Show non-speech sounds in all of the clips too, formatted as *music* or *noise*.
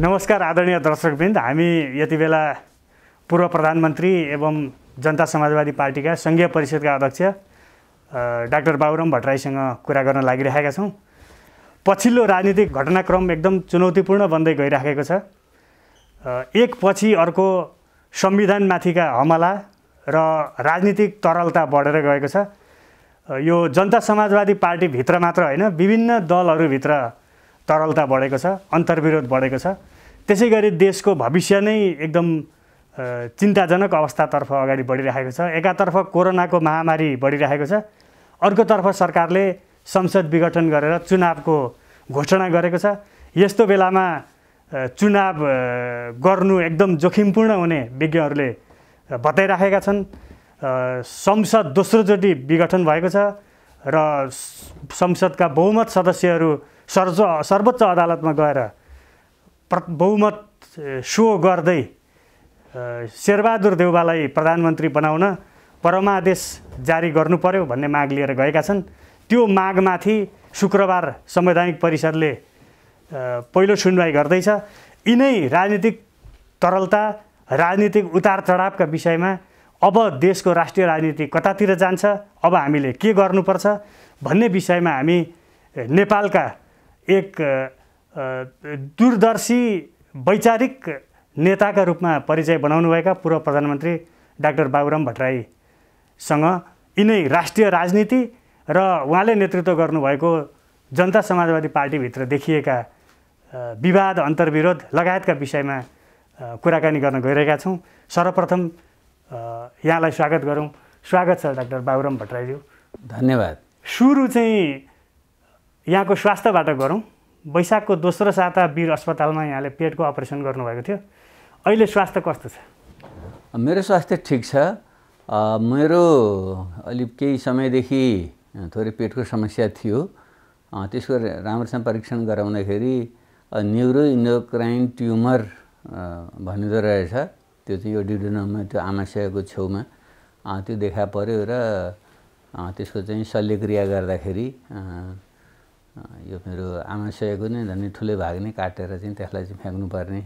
नमस्कार आदरणीय दर्शकवृन्द हामी यति बेला पूर्व प्रधानमन्त्री एवं जनता समाजवादी पार्टीका सङ्घीय परिषदका अध्यक्ष डाक्टर बाबुराम भट्टराईसँग कुरा गर्न लागिरहेका छौँ पछिल्लो राजनीतिक घटनाक्रम एकदम चुनौतीपूर्ण बन्दै गइराखेको छ एकपछि अर्को संविधानमाथिका हमला र राजनीतिक तरलता बढेर गएको छ यो जनता समाजवादी पार्टीभित्र मात्र होइन विभिन्न दलहरूभित्र तरलता बढेको छ अन्तर्विरोध बढेको छ त्यसै गरी देशको भविष्य नै एकदम चिन्ताजनक अवस्थातर्फ अगाडि बढिरहेको छ एकातर्फ कोरोनाको महामारी बढिरहेको छ अर्कोतर्फ सरकारले संसद विघटन गरेर चुनावको घोषणा गरेको छ यस्तो बेलामा चुनाव गर्नु एकदम जोखिमपूर्ण हुने विज्ञहरूले बताइराखेका छन् संसद दोस्रोचोटि विघटन भएको छ र संसदका बहुमत सदस्यहरू सर्व सर्वोच्च अदालतमा गएर प्र बहुमत सो गर्दै शेरबहादुर देउबालाई प्रधानमन्त्री बनाउन परमादेश जारी गर्नु पर्यो भन्ने माग लिएर गएका छन् त्यो मागमाथि शुक्रबार संवैधानिक परिषदले पहिलो सुनवाई गर्दैछ यिनै राजनीतिक तरलता राजनीतिक उतार चढावका विषयमा अब देशको राष्ट्रिय राजनीति कतातिर जान्छ अब हामीले के गर्नुपर्छ भन्ने विषयमा हामी नेपालका एक दूरदर्शी वैचारिक नेताका रूपमा परिचय बनाउनुभएका पूर्व प्रधानमन्त्री डाक्टर बाबुराम भट्टराईसँग यिनै राष्ट्रिय राजनीति र उहाँले नेतृत्व गर्नुभएको जनता समाजवादी पार्टीभित्र देखिएका विवाद अन्तर्विरोध लगायतका विषयमा कुराकानी गर्न गइरहेका छौँ सर्वप्रथम यहाँलाई स्वागत गरौँ स्वागत छ डाक्टर बाबुराम भट्टराईज्यू धन्यवाद सुरु चाहिँ यहाँको स्वास्थ्यबाट गरौँ वैशाखको दोस्रो साता वीर अस्पतालमा यहाँले पेटको अपरेसन गर्नुभएको थियो अहिले स्वास्थ्य कस्तो छ मेरो स्वास्थ्य ठिक छ मेरो अलि केही समयदेखि थोरै पेटको समस्या थियो त्यसको राम्रोसँग परीक्षण गराउँदाखेरि न्युरो इन्डोक्राइन ट्युमर भनिँदो रहेछ त्यो चाहिँ यो डिडोनोमा त्यो आमाशयको छेउमा त्यो देखा पऱ्यो र त्यसको चाहिँ शल्यक्रिया गर्दाखेरि यो मेरो आमाशयको नै झन् ठुलो भाग नै काटेर चाहिँ त्यसलाई चाहिँ फ्याँक्नुपर्ने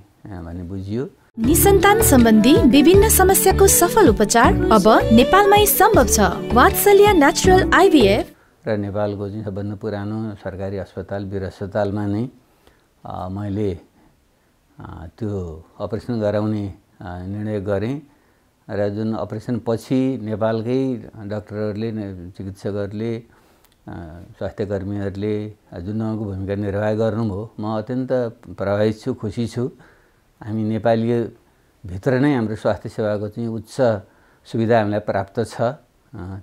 भन्ने बुझियो निसन्तान सम्बन्धी विभिन्न समस्याको सफल उपचार अब नेपालमै सम्भव छ वात्सल्य नेचुरल आइभीएफ र नेपालको चाहिँ सबभन्दा पुरानो सरकारी अस्पताल वीर अस्पतालमा नै मैले त्यो अपरेसन गराउने निर्णय गरेँ र जुन अपरेसन पछि नेपालकै डक्टरहरूले चिकित्सकहरूले स्वास्थ्य कर्मीहरूले जुन ढङ्गको भूमिका निर्वाह गर्नुभयो म अत्यन्त प्रभावित छु खुसी छु हामी नेपाली भित्र नै हाम्रो स्वास्थ्य सेवाको चाहिँ उच्च सुविधा हामीलाई प्राप्त छ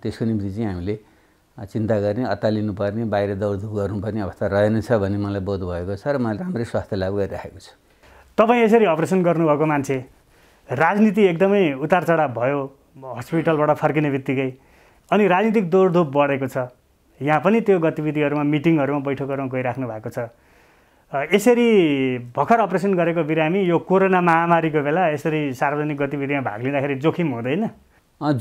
त्यसको निम्ति चाहिँ हामीले चिन्ता गर्ने अत्तालिनुपर्ने बाहिर दौडधुप गर्नुपर्ने अवस्था रहेनछ भन्ने मलाई बोध भएको छ र मैले राम्रै स्वास्थ्य लाभ गरिराखेको छु तपाईँ यसरी अपरेसन गर्नुभएको मान्छे राजनीति एकदमै उतार चढाव भयो हस्पिटलबाट फर्किने बित्तिकै अनि राजनीतिक दौडधुप बढेको छ यहाँ पनि त्यो गतिविधिहरूमा मिटिङहरूमा बैठकहरूमा गइराख्नु भएको छ यसरी भर्खर अपरेसन गरेको बिरामी यो कोरोना महामारीको बेला यसरी सार्वजनिक गतिविधिमा भाग लिँदाखेरि जोखिम हुँदैन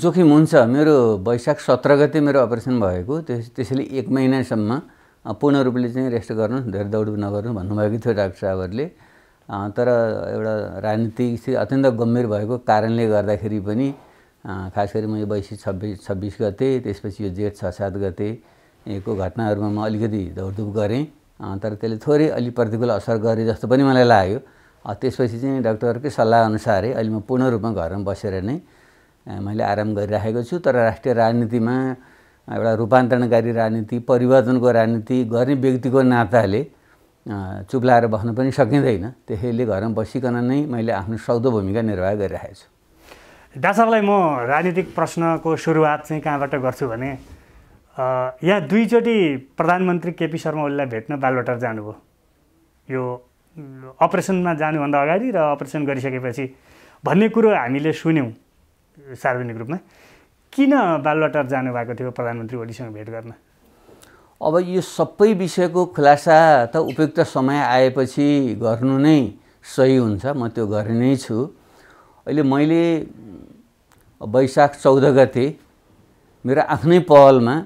जोखिम हुन्छ मेरो वैशाख सत्र गते मेरो अपरेसन भएको त्यस त्यसैले एक महिनासम्म पूर्ण रूपले चाहिँ रेस्ट गर्नु धेरै दौड नगर्नु भन्नुभएको थियो डाक्टर साहबहरूले तर एउटा राजनीतिक स्थिति अत्यन्त गम्भीर भएको कारणले गर्दाखेरि पनि खास गरी म यो वैशाख छब्बिस छब्बिस गते त्यसपछि यो जेठ छ सात गते को घटनाहरूमा म अलिकति दौडधुप गरेँ तर त्यसले थोरै अलिक प्रतिकूल असर गरे जस्तो पनि मलाई लाग्यो त्यसपछि चाहिँ सल्लाह अनुसारै अहिले म पूर्ण रूपमा घरमा बसेर नै मैले आराम गरिराखेको छु तर राष्ट्रिय राजनीतिमा एउटा रूपान्तरणकारी राजनीति परिवर्तनको राजनीति गर्ने व्यक्तिको नाताले चुप लाएर बस्न पनि सकिँदैन त्यसैले घरमा बसिकन नै मैले आफ्नो सौदो भूमिका निर्वाह गरिरहेको छु डाक्टरलाई म राजनीतिक प्रश्नको सुरुवात चाहिँ कहाँबाट गर्छु भने यहाँ दुईचोटि प्रधानमन्त्री केपी शर्मा ओलीलाई भेट्न बालवटार जानुभयो यो अपरेसनमा जानुभन्दा अगाडि र अपरेसन गरिसकेपछि भन्ने कुरो हामीले सुन्यौँ सार्वजनिक रूपमा किन बालवाटार जानुभएको थियो प्रधानमन्त्री ओलीसँग भेट गर्न अब यो सबै विषयको खुलासा त उपयुक्त समय आएपछि गर्नु नै सही हुन्छ म त्यो गरे नै छु अहिले मैले वैशाख चौध गते मेरो आफ्नै पहलमा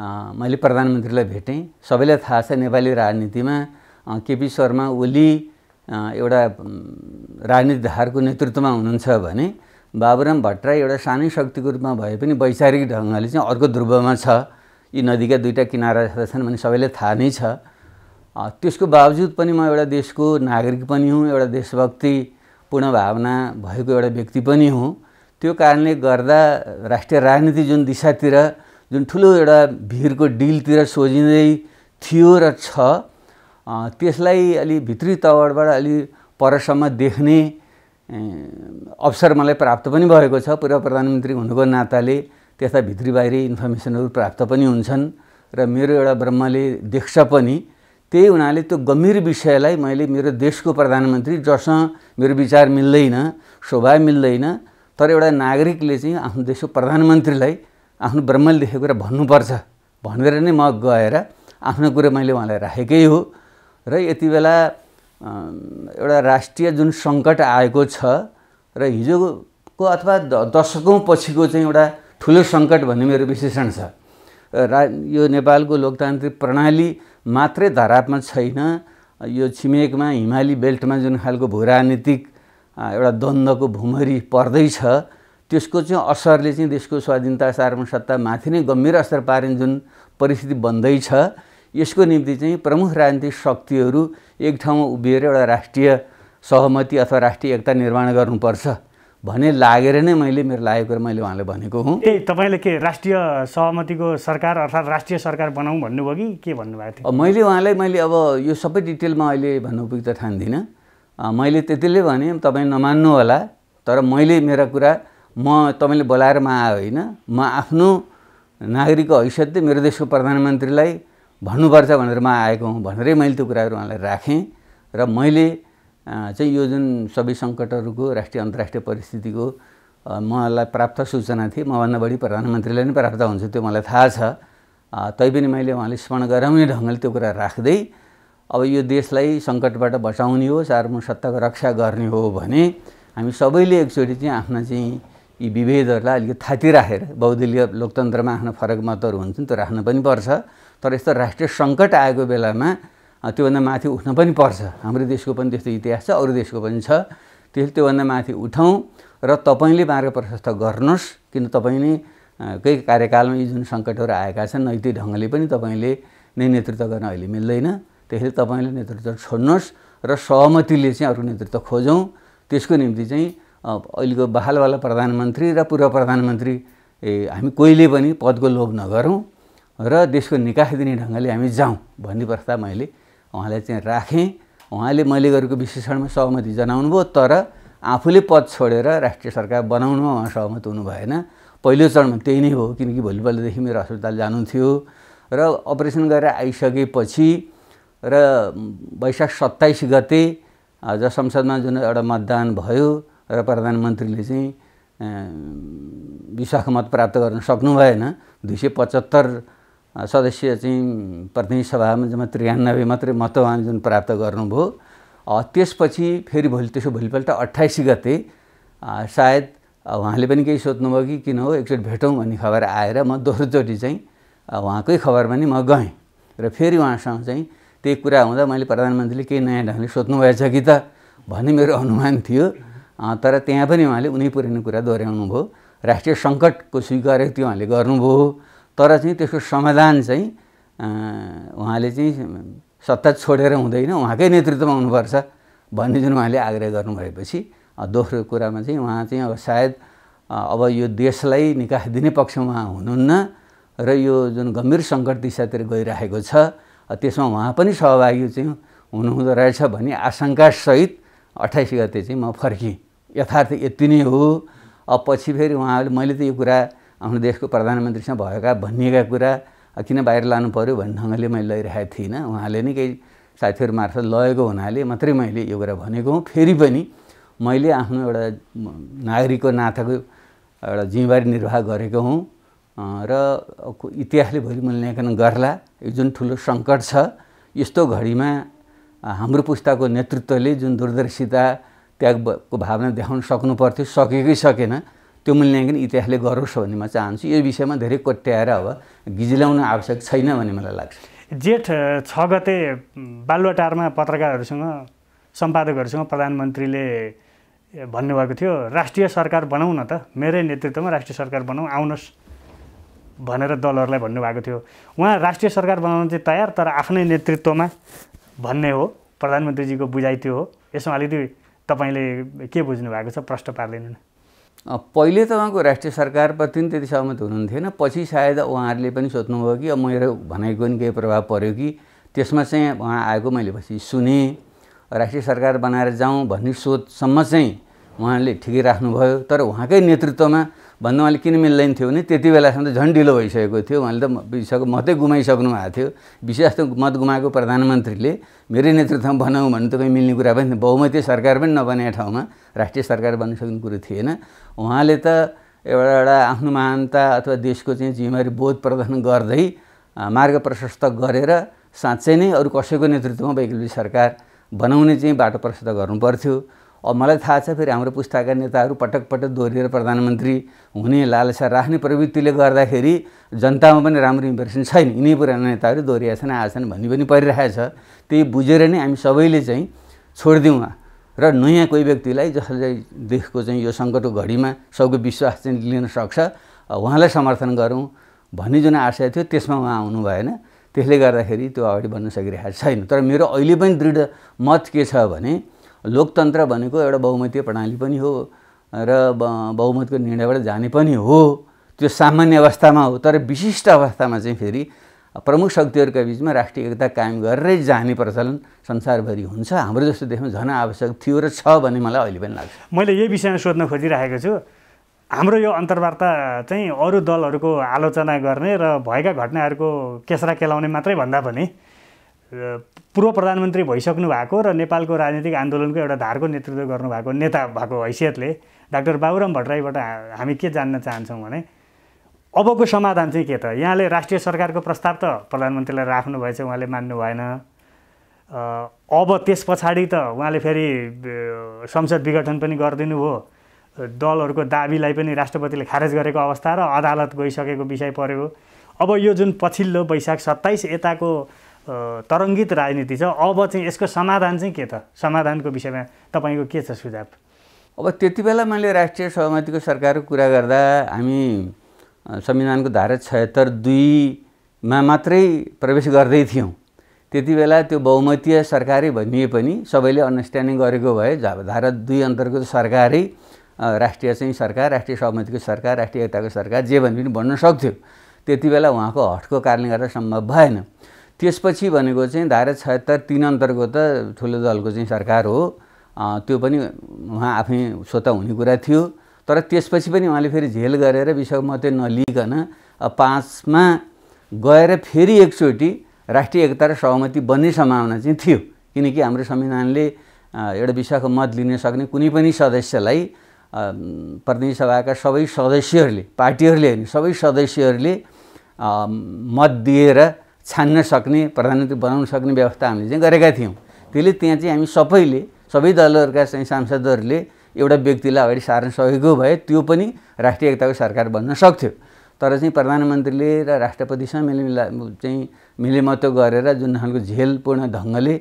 मैले प्रधानमन्त्रीलाई भेटेँ सबैलाई थाहा छ नेपाली राजनीतिमा केपी शर्मा ओली एउटा राजनीति धारको नेतृत्वमा हुनुहुन्छ भने बाबुराम भट्टराई एउटा सानै शक्तिको रूपमा भए पनि वैचारिक ढङ्गले चाहिँ अर्को ध्रुवमा छ यी नदीका दुईवटा किनारा छन् भने सबैलाई थाहा नै छ त्यसको बावजुद पनि म एउटा देशको नागरिक पनि हुँ एउटा देशभक्ति पूर्ण भावना भएको एउटा व्यक्ति पनि हुँ त्यो कारणले गर्दा राष्ट्रिय राजनीति जुन दिशातिर जुन ठुलो एउटा भिरको डिलतिर सोझिँदै थियो र छ त्यसलाई अलि भित्री तवरबाट अलि परसम्म देख्ने अवसर मलाई प्राप्त पनि भएको छ पूर्व प्रधानमन्त्री हुनुको नाताले त्यस्ता भित्री बाहिरी इन्फर्मेसनहरू प्राप्त पनि हुन्छन् र मेरो एउटा ब्रह्मले देख्छ पनि त्यही हुनाले त्यो गम्भीर विषयलाई मैले मेरो देशको प्रधानमन्त्री जसँग मेरो विचार मिल्दैन शोभा मिल्दैन तर एउटा नागरिकले चाहिँ आफ्नो देशको प्रधानमन्त्रीलाई आफ्नो ब्रह्मले देखेको कुरा भन्नुपर्छ भनेर नै म गएर आफ्नो कुरा मैले उहाँलाई राखेकै हो र यति बेला एउटा राष्ट्रिय जुन सङ्कट आएको छ र हिजोको अथवा दशकौँ पछिको चाहिँ एउटा ठुलो सङ्कट भन्ने मेरो विशेषण छ रा यो नेपालको लोकतान्त्रिक प्रणाली मात्रै धरापमा छैन यो छिमेकमा हिमाली बेल्टमा जुन खालको भूराजनीतिक एउटा द्वन्द्वको भुमरी पर्दैछ त्यसको चाहिँ असरले चाहिँ देशको स्वाधीनता सत्ता माथि नै गम्भीर असर पार्ने जुन परिस्थिति बन्दैछ यसको निम्ति चाहिँ प्रमुख राजनीतिक शक्तिहरू एक ठाउँमा उभिएर एउटा राष्ट्रिय सहमति अथवा राष्ट्रिय एकता निर्माण गर्नुपर्छ भने लागेर नै मैले मेरो लागेको कुरा मैले उहाँले भनेको हुँ ए तपाईँले के राष्ट्रिय सहमतिको सरकार अर्थात् राष्ट्रिय सरकार बनाऊँ भन्नुभयो कि के भन्नुभएको थियो मैले उहाँलाई मैले अब यो सबै डिटेलमा अहिले भन्नु पुग्दा ठान्दिनँ मैले त्यतिले भने तपाईँ होला तर मैले मेरा कुरा म तपाईँले बोलाएर म आयो होइन म आफ्नो नागरिकको हैसियतले मेरो देशको प्रधानमन्त्रीलाई भन्नुपर्छ भनेर म आएको हुँ भनेरै मैले त्यो कुराहरू उहाँलाई राखेँ र मैले चाहिँ यो जुन सबै सङ्कटहरूको राष्ट्रिय अन्तर्राष्ट्रिय परिस्थितिको मलाई प्राप्त सूचना थिएँ मभन्दा बढी प्रधानमन्त्रीलाई नै प्राप्त हुन्छ त्यो मलाई थाहा छ तैपनि मैले उहाँले स्मरण गराउने ढङ्गले त्यो कुरा राख्दै अब यो देशलाई सङ्कटबाट बचाउने हो सार्वभौम सत्ताको रक्षा गर्ने हो भने हामी सबैले एकचोटि चाहिँ आफ्ना चाहिँ यी विभेदहरूलाई अलिकति थाती राखेर बहुदलीय लोकतन्त्रमा आफ्ना फरक मतहरू हुन्छन् त्यो राख्न पनि पर्छ तर यस्तो राष्ट्रिय सङ्कट आएको बेलामा त्योभन्दा माथि उठ्न पनि पर्छ हाम्रो देशको पनि त्यस्तो इतिहास छ अरू देशको पनि छ त्यसले त्योभन्दा माथि उठौँ र तपाईँले मार्ग प्रशस्त गर्नुहोस् किन तपाईँ नै कै कार्यकालमा यी जुन सङ्कटहरू आएका छन् नैतिक ढङ्गले पनि तपाईँले नै नेतृत्व गर्न अहिले मिल्दैन त्यसले तपाईँले नेतृत्व छोड्नुहोस् र सहमतिले चाहिँ अरू नेतृत्व खोजौँ त्यसको निम्ति चाहिँ अहिलेको बहालवाला प्रधानमन्त्री र पूर्व प्रधानमन्त्री ए हामी कोहीले पनि पदको लोभ नगरौँ र देशको निकास दिने ढङ्गले हामी जाउँ भन्ने प्रस्ताव मैले उहाँलाई चाहिँ राखेँ उहाँले मैले गरेको विश्लेषणमा सहमति जनाउनु भयो तर आफूले पद छोडेर राष्ट्रिय सरकार बनाउनुमा उहाँ सहमत हुनु भएन पहिलो चरणमा त्यही नै हो किनकि भोलिपल्टदेखि मेरो अस्पताल जानु थियो र अपरेसन गरेर आइसकेपछि र वैशाख सत्ताइस गते आज संसदमा जुन एउटा मतदान भयो र प्रधानमन्त्रीले चाहिँ विश्वासमत प्राप्त गर्न सक्नु भएन दुई सय पचहत्तर सदस्य चाहिँ प्रतिनिधि सभामा जम्मा त्रियानब्बे मात्रै मतदान जुन प्राप्त गर्नुभयो त्यसपछि फेरि भोलि त्यसो भोलिपल्ट अठाइस गते सायद उहाँले पनि केही सोध्नुभयो कि किन हो एकचोटि भेटौँ भन्ने खबर आएर म दोस्रोचोटि चाहिँ उहाँकै खबरमा नि म गएँ र फेरि उहाँसँग चाहिँ त्यही कुरा हुँदा मैले प्रधानमन्त्रीले केही नयाँ ढङ्गले सोध्नु भएछ कि त भन्ने मेरो अनुमान थियो तर त्यहाँ पनि उहाँले उनी पुरानो कुरा दोहोऱ्याउनु भयो राष्ट्रिय सङ्कटको स्वीकार त्यो उहाँले गर्नुभयो तर चाहिँ त्यसको समाधान चाहिँ उहाँले चाहिँ सत्ता छोडेर हुँदैन उहाँकै नेतृत्वमा हुनुपर्छ भन्ने जुन उहाँले आग्रह गर्नुभएपछि दोस्रो कुरामा चाहिँ उहाँ चाहिँ अब सायद अब यो देशलाई निकास दिने पक्षमा हुनुहुन्न र यो जुन गम्भीर सङ्कट दिशातिर गइरहेको छ त्यसमा उहाँ पनि सहभागी चाहिँ हुनुहुँदो रहेछ भन्ने आशङ्कासहित अठाइस गते चाहिँ म फर्किएँ यथार्थ यति नै हो अब पछि फेरि उहाँहरूले मैले त यो कुरा आफ्नो देशको प्रधानमन्त्रीसँग भएका भनिएका कुरा किन बाहिर लानु पऱ्यो भन्ने ढङ्गले मैले लैरहेको थिइनँ उहाँले नै केही साथीहरू मार्फत लगेको हुनाले मात्रै मैले यो कुरा भनेको हुँ फेरि पनि मैले आफ्नो एउटा नागरिकको नाताको एउटा जिम्मेवारी निर्वाह गरेको हुँ र इतिहासले भोलि मूल्याङ्कन गर्ला यो जुन ठुलो सङ्कट छ यस्तो घडीमा हाम्रो पुस्ताको नेतृत्वले जुन दूरदर्शिता त्यागको भावना देखाउन सक्नु पर्थ्यो सकेकै सकेन त्यो मूल्याङ्कन इतिहासले गरोस् भन्ने म चाहन्छु यो विषयमा धेरै कोट्याएर अब गिजिलाउन आवश्यक छैन भन्ने मलाई लाग्छ जेठ छ गते बालुवाटारमा पत्रकारहरूसँग सम्पादकहरूसँग प्रधानमन्त्रीले भन्नुभएको थियो राष्ट्रिय सरकार बनाऊ न त मेरै नेतृत्वमा राष्ट्रिय सरकार बनाऊ आउनुहोस् भनेर दलहरूलाई भन्नुभएको थियो उहाँ राष्ट्रिय सरकार बनाउन चाहिँ तयार तर आफ्नै नेतृत्वमा भन्ने हो प्रधानमन्त्रीजीको बुझाइ त्यो हो यसमा अलिकति तपाईँले के बुझ्नु भएको छ प्रष्ट पार्दैनन् पहिले त उहाँको राष्ट्रिय सरकारप्रति त्यति सहमत हुनुहुन्थेन पछि सायद उहाँहरूले पनि सोध्नुभयो कि अब मेरो भनाइको पनि केही प्रभाव पऱ्यो कि त्यसमा चाहिँ उहाँ आएको मैले पछि सुने राष्ट्रिय सरकार बनाएर जाउँ भन्ने सोचसम्म चाहिँ उहाँले ठिकै राख्नुभयो तर उहाँकै नेतृत्वमा भन्नु उहाँले किन मिल्दैन थियो भने त्यति बेलासम्म त झन् ढिलो भइसकेको थियो उहाँले त विश्वको मतै गुमाइसक्नु भएको थियो विशेष त मत गुमाएको प्रधानमन्त्रीले मेरै नेतृत्वमा बनाऊ त तपाईँ मिल्ने कुरा पनि थियो बहुमतीय सरकार पनि नबने ठाउँमा राष्ट्रिय सरकार बन्न सक्ने कुरो थिएन उहाँले त एउटा एउटा आफ्नो महानता अथवा देशको चाहिँ जिम्मेवारी बोध प्रदान गर्दै मार्ग प्रशस्त गरेर साँच्चै नै अरू कसैको नेतृत्वमा वैकल्पिक सरकार बनाउने चाहिँ बाटो प्रशस्त गर्नु पर्थ्यो अब मलाई थाहा छ फेरि हाम्रो पुस्ताका नेताहरू पटक पटक दोहोरिएर प्रधानमन्त्री हुने लालसा राख्ने प्रवृत्तिले गर्दाखेरि जनतामा पनि राम्रो इम्प्रेसन छैन यिनै पुरानो नेताहरू दोहोरिया छन् आएछन् भन्ने पनि परिरहेको छ त्यही बुझेर नै हामी सबैले चाहिँ छोडिदिउँ र नयाँ कोही व्यक्तिलाई जसले देशको चाहिँ यो सङ्कटको घडीमा सबको विश्वास चाहिँ लिन सक्छ उहाँलाई समर्थन गरौँ भन्ने जुन आशय थियो त्यसमा उहाँ आउनु भएन त्यसले गर्दाखेरि त्यो अगाडि बढ्न सकिरहेको छैन तर मेरो अहिले पनि दृढ मत के छ भने लोकतन्त्र भनेको एउटा बहुमतीय प्रणाली पनि हो र बहुमतको निर्णयबाट जाने पनि हो त्यो सामान्य अवस्थामा हो तर विशिष्ट अवस्थामा चाहिँ फेरि प्रमुख शक्तिहरूका बिचमा राष्ट्रिय एकता कायम गरेरै जाने प्रचलन संसारभरि हुन्छ हाम्रो जस्तो देशमा झन आवश्यक थियो र छ भन्ने मलाई अहिले पनि लाग्छ मैले यही विषयमा सोध्न खोजिरहेको छु हाम्रो यो अन्तर्वार्ता चाहिँ अरू दलहरूको आलोचना गर्ने र भएका घटनाहरूको केसरा केलाउने मात्रै भन्दा पनि पूर्व प्रधानमन्त्री भइसक्नु भएको र नेपालको राजनीतिक आन्दोलनको एउटा धारको नेतृत्व गर्नुभएको नेता भएको हैसियतले डाक्टर बाबुराम भट्टराईबाट हामी के जान्न चाहन्छौँ भने अबको समाधान चाहिँ के त यहाँले राष्ट्रिय सरकारको प्रस्ताव त प्रधानमन्त्रीलाई राख्नु भएछ उहाँले मान्नु भएन अब त्यस पछाडि त उहाँले फेरि संसद विघटन पनि गरिदिनु भयो दलहरूको दाबीलाई पनि राष्ट्रपतिले खारेज गरेको अवस्था र अदालत गइसकेको विषय पऱ्यो अब यो जुन पछिल्लो वैशाख सत्ताइस यताको तरङ्गित राजनीति छ अब चाहिँ यसको समाधान चाहिँ के त समाधानको विषयमा तपाईँको के छ सुझाव अब त्यति बेला मैले राष्ट्रिय सहमतिको सरकारको कुरा गर्दा हामी संविधानको धारा छयत्तर दुईमा मात्रै प्रवेश गर्दै थियौँ त्यति बेला त्यो बहुमतीय सरकारै भनिए पनि सबैले अन्डरस्ट्यान्डिङ गरेको भए धारा दुई अन्तर्गत सरकारै राष्ट्रिय चाहिँ सरकार राष्ट्रिय सहमतिको सरकार राष्ट्रिय एकताको सरकार जे भने पनि भन्न सक्थ्यो त्यति बेला उहाँको हटको कारणले गर्दा सम्भव भएन त्यसपछि भनेको चाहिँ धारा छयत्तर तिन अन्तर्गत ठुलो दलको चाहिँ सरकार हो त्यो पनि उहाँ आफै स्वतः हुने कुरा थियो तर त्यसपछि पनि उहाँले फेरि झेल गरेर विश्वमतै नलिकन पाँचमा गएर फेरि एकचोटि राष्ट्रिय एकता र सहमति बन्ने सम्भावना चाहिँ थियो किनकि हाम्रो संविधानले एउटा विषयको मत लिन सक्ने कुनै पनि सदस्यलाई प्रतिनिधि सभाका सबै सदस्यहरूले पार्टीहरूले होइन सबै सदस्यहरूले मत दिएर छान्न सक्ने प्रधानमन्त्री बनाउन सक्ने व्यवस्था हामीले चाहिँ गरेका थियौँ त्यसले त्यहाँ चाहिँ हामी सबैले सबै दलहरूका चाहिँ सांसदहरूले एउटा व्यक्तिलाई अगाडि सार्न सकेको भए त्यो पनि राष्ट्रिय एकताको सरकार बन्न सक्थ्यो तर चाहिँ प्रधानमन्त्रीले र राष्ट्रपतिसँग मिलामिला चाहिँ मिलेमतो गरेर जुन खालको झेलपूर्ण ढङ्गले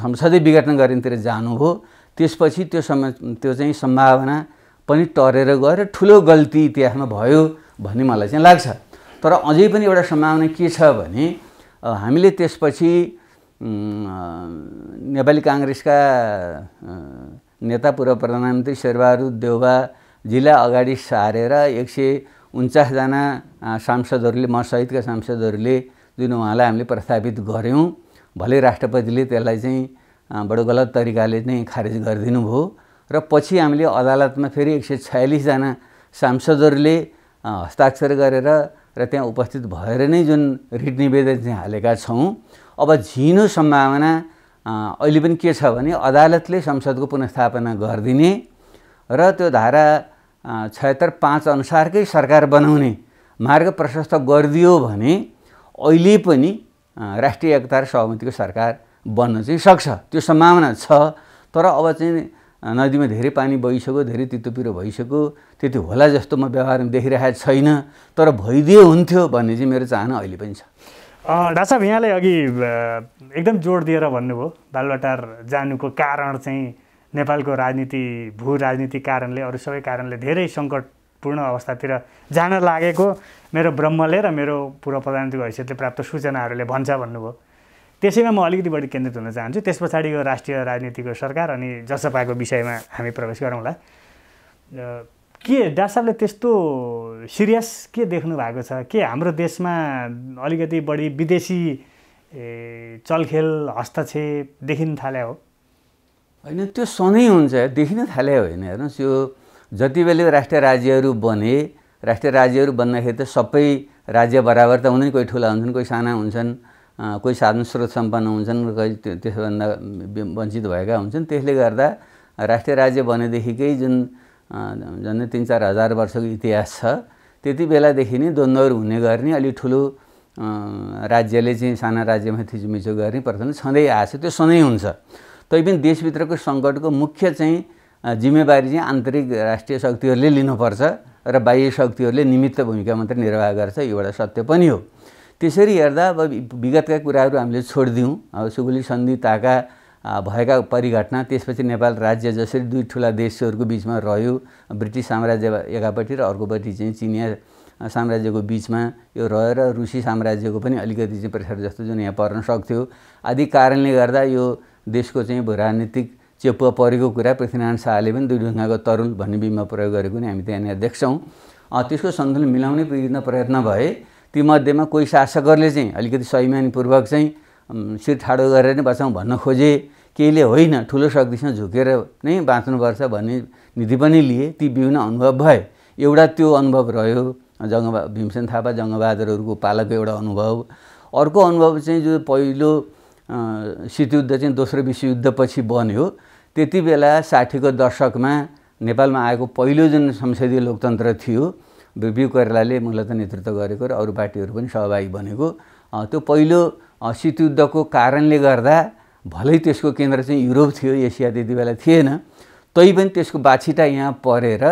संसदै विघटन गर्नेतिर हो त्यसपछि त्यो सम त्यो चाहिँ सम्भावना पनि टरेर गएर ठुलो गल्ती इतिहासमा भयो भन्ने मलाई चाहिँ लाग्छ तर अझै पनि एउटा सम्भावना के छ भने हामीले त्यसपछि नेपाली काङ्ग्रेसका नेता पूर्व प्रधानमन्त्री शेरबहादुर देउवा जिल्ला अगाडि सारेर एक सय उन्चासजना सांसदहरूले मसहितका सांसदहरूले जुन उहाँलाई हामीले प्रस्तावित गऱ्यौँ भले राष्ट्रपतिले त्यसलाई चाहिँ बडो गलत तरिकाले नै खारेज गरिदिनु भयो र पछि हामीले अदालतमा फेरि एक सय छयालिसजना सांसदहरूले हस्ताक्षर गरेर र त्यहाँ उपस्थित भएर नै जुन रिट निवेदन चाहिँ हालेका छौँ अब झिनो सम्भावना अहिले पनि के छ भने अदालतले संसदको पुनस्थापना गरिदिने र त्यो धारा छयत्तर पाँच अनुसारकै सरकार बनाउने मार्ग प्रशस्त गरिदियो भने अहिले पनि राष्ट्रिय एकता र सहमतिको सरकार बन्न चाहिँ सक्छ त्यो सम्भावना छ तर अब चाहिँ नदीमा धेरै पानी भइसक्यो धेरै तितोपिरो भइसक्यो त्यति होला जस्तो म व्यवहारमा देखिरहेको छैन तर भइदियो हुन्थ्यो भन्ने चाहिँ मेरो चाहना अहिले पनि छ डाक्टर साहब यहाँले अघि एकदम जोड दिएर भन्नुभयो बालुवाटार जानुको कारण चाहिँ नेपालको राजनीति भू राजनीति कारणले अरू सबै कारणले धेरै सङ्कटपूर्ण अवस्थातिर जान लागेको मेरो ब्रह्मले र मेरो पूर्व प्रधानमन्त्रीको हैसियतले प्राप्त सूचनाहरूले भन्छ भन्नुभयो त्यसैमा म अलिकति बढी केन्द्रित हुन चाहन्छु त्यस पछाडि यो राष्ट्रिय राजनीतिको सरकार अनि जसपाको विषयमा हामी प्रवेश गरौँला के डाक्टर साहबले त्यस्तो सिरियस के देख्नु भएको छ के हाम्रो देशमा अलिकति बढी विदेशी चलखेल हस्तक्षेप देखिन थाले हो होइन त्यो सधैँ हुन्छ देखिन थाले होइन हेर्नुहोस् यो जति बेला राष्ट्रिय राज्यहरू बने राष्ट्रिय राज्यहरू बन्दाखेरि त सबै राज्य बराबर त हुँदैन कोही ठुला हुन्छन् कोही साना हुन्छन् कोही साधन स्रोत सम्पन्न हुन्छन् कोही त्यसभन्दा वञ्चित भएका हुन्छन् त्यसले गर्दा राष्ट्रिय राज्य बनेदेखिकै जुन झन्डै तिन चार हजार वर्षको इतिहास छ त्यति बेलादेखि नै द्वन्द्वहरू हुने गर्ने अलि ठुलो राज्यले चाहिँ साना राज्यमा थिचोमिचो गर्ने प्रचलन आएको आएछ त्यो सधैँ हुन्छ तैपनि देशभित्रको सङ्कटको मुख्य चाहिँ जिम्मेवारी चाहिँ आन्तरिक राष्ट्रिय शक्तिहरूले लिनुपर्छ र बाह्य शक्तिहरूले निमित्त भूमिका मात्रै निर्वाह गर्छ यो एउटा सत्य पनि हो त्यसरी हेर्दा अब विगतका कुराहरू हामीले छोडिदिउँ अब सुगुली सन्धि ताका भएका परिघटना त्यसपछि नेपाल राज्य जसरी दुई ठुला देशहरूको बिचमा रह्यो ब्रिटिस साम्राज्य एकापट्टि र अर्कोपट्टि चाहिँ चिनिया साम्राज्यको बिचमा यो रह्यो र रुसी साम्राज्यको पनि अलिकति चाहिँ प्रेसर जस्तो जुन यहाँ पर्न सक्थ्यो आदि कारणले गर्दा यो देशको चाहिँ राजनीतिक चेपुवा परेको कुरा पृथ्वीनारायण शाहले पनि दुई ढुङ्गाको तरुल भन्ने बिमा प्रयोग गरेको नि हामी त्यहाँनिर देख्छौँ त्यसको सन्तुलन मिलाउने प्रयत्न प्रयत्न भए तीमध्येमा कोही शासकहरूले चाहिँ अलिकति संयमानपूर्वक चाहिँ शिर ठाडो गरेर नै बचाउँ भन्न खोजे केहीले होइन ठुलो शक्तिसँग झुकेर नै बाँच्नुपर्छ भन्ने नीति पनि लिए ती विभिन्न अनुभव भए एउटा त्यो अनुभव रह्यो जङ्गबा भीमसेन थापा जङ्गबहादुरहरूको पालक एउटा अनुभव अर्को अनुभव चाहिँ जो पहिलो शीतयुद्ध चाहिँ दोस्रो विश्वयुद्धपछि बन्यो त्यति बेला साठीको दशकमा नेपालमा आएको पहिलो जुन संसदीय लोकतन्त्र थियो बिउ कोइरालाले मूलत नेतृत्व गरेको र अरू पार्टीहरू पनि सहभागी बनेको त्यो पहिलो शीतयुद्धको कारणले गर्दा भलै त्यसको केन्द्र चाहिँ युरोप थियो एसिया त्यति बेला थिएन तैपनि त्यसको बाछिटा यहाँ परेर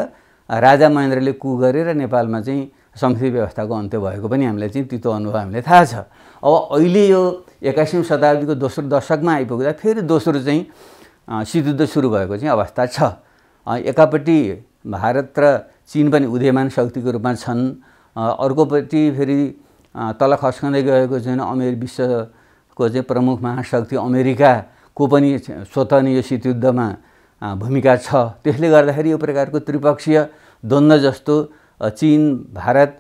राजा महेन्द्रले कु गरेर नेपालमा चाहिँ संसदीय व्यवस्थाको अन्त्य भएको पनि हामीलाई चाहिँ तितो अनुभव हामीलाई थाहा छ अब अहिले यो एक्काइसौँ शताब्दीको दोस्रो दशकमा आइपुग्दा फेरि दोस्रो चाहिँ शीतयुद्ध सुरु भएको चाहिँ अवस्था छ एकापट्टि भारत र चिन पनि उदयमान शक्तिको रूपमा छन् अर्कोपट्टि फेरि तल खस्कँदै गएको चाहिँ अमेरि विश्वको चाहिँ प्रमुख महाशक्ति अमेरिकाको पनि स्वतन्त्र यो शीतयुद्धमा भूमिका छ त्यसले गर्दाखेरि यो प्रकारको त्रिपक्षीय द्वन्द्व जस्तो चिन भारत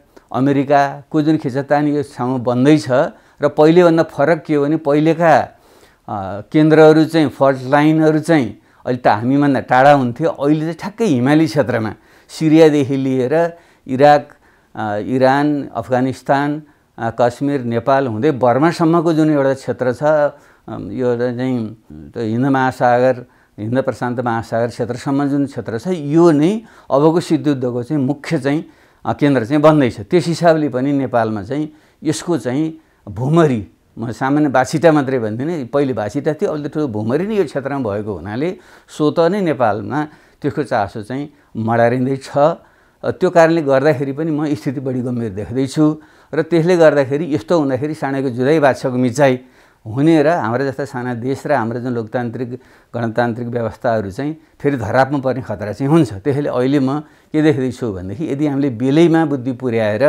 अमेरिकाको जुन खिचतानी यो ठाउँमा बन्दैछ र पहिलेभन्दा फरक के हो भने पहिलेका केन्द्रहरू चाहिँ फर्स्ट लाइनहरू चाहिँ अहिले त हामीभन्दा टाढा हुन्थ्यो अहिले चाहिँ ठ्याक्कै हिमाली क्षेत्रमा सिरियादेखि लिएर इराक इरान अफगानिस्तान कश्मीर नेपाल हुँदै बर्मासम्मको जुन एउटा क्षेत्र छ यो चाहिँ हिन्द महासागर हिन्द प्रशान्त महासागर क्षेत्रसम्म जुन क्षेत्र छ यो नै अबको सिद्धयुद्धको चाहिँ मुख्य चाहिँ केन्द्र चाहिँ बन्दैछ त्यस हिसाबले पनि नेपालमा चाहिँ यसको चाहिँ भुमरी म सामान्य भाषिटा मात्रै भन्दिनँ पहिले बासिता थियो अहिले ठुलो भुमरी नै यो क्षेत्रमा भएको हुनाले स्वत नै नेपालमा त्यसको चासो चाहिँ मडारिँदैछ त्यो कारणले गर्दाखेरि पनि म स्थिति बढी गम्भीर देख्दैछु र त्यसले गर्दाखेरि यस्तो हुँदाखेरि सानाको जुदाई बादशाहको मिचाइ हुने र हाम्रो जस्ता साना देश र हाम्रो जुन लोकतान्त्रिक गणतान्त्रिक व्यवस्थाहरू चाहिँ फेरि धरापमा पर्ने खतरा चाहिँ हुन्छ त्यसैले अहिले म के देख्दैछु भनेदेखि यदि हामीले बेलैमा बुद्धि पुर्याएर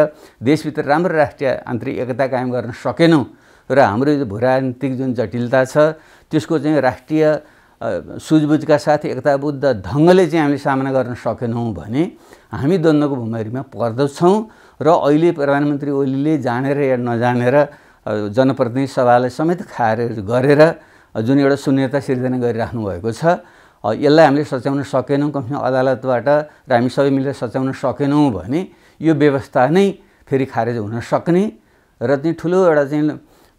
देशभित्र राम्रो राष्ट्रिय आन्तरिक एकता कायम गर्न सकेनौँ र हाम्रो यो भूराजनीतिक जुन जटिलता छ त्यसको चाहिँ राष्ट्रिय सुझबुझका साथ एकताबुद्ध ढङ्गले चाहिँ हामीले सामना गर्न सकेनौँ भने हामी द्वन्द्वको भुमरीमा पर्दछौँ र अहिले प्रधानमन्त्री ओलीले जानेर या नजानेर जनप्रतिनिधि सभालाई समेत खारेज गरेर जुन एउटा शून्यता सिर्जना गरिराख्नु भएको छ यसलाई हामीले सच्याउन सकेनौँ कम्ती अदालतबाट र हामी सबै मिलेर सच्याउन सकेनौँ भने यो व्यवस्था नै फेरि खारेज हुन सक्ने र चाहिँ ठुलो एउटा चाहिँ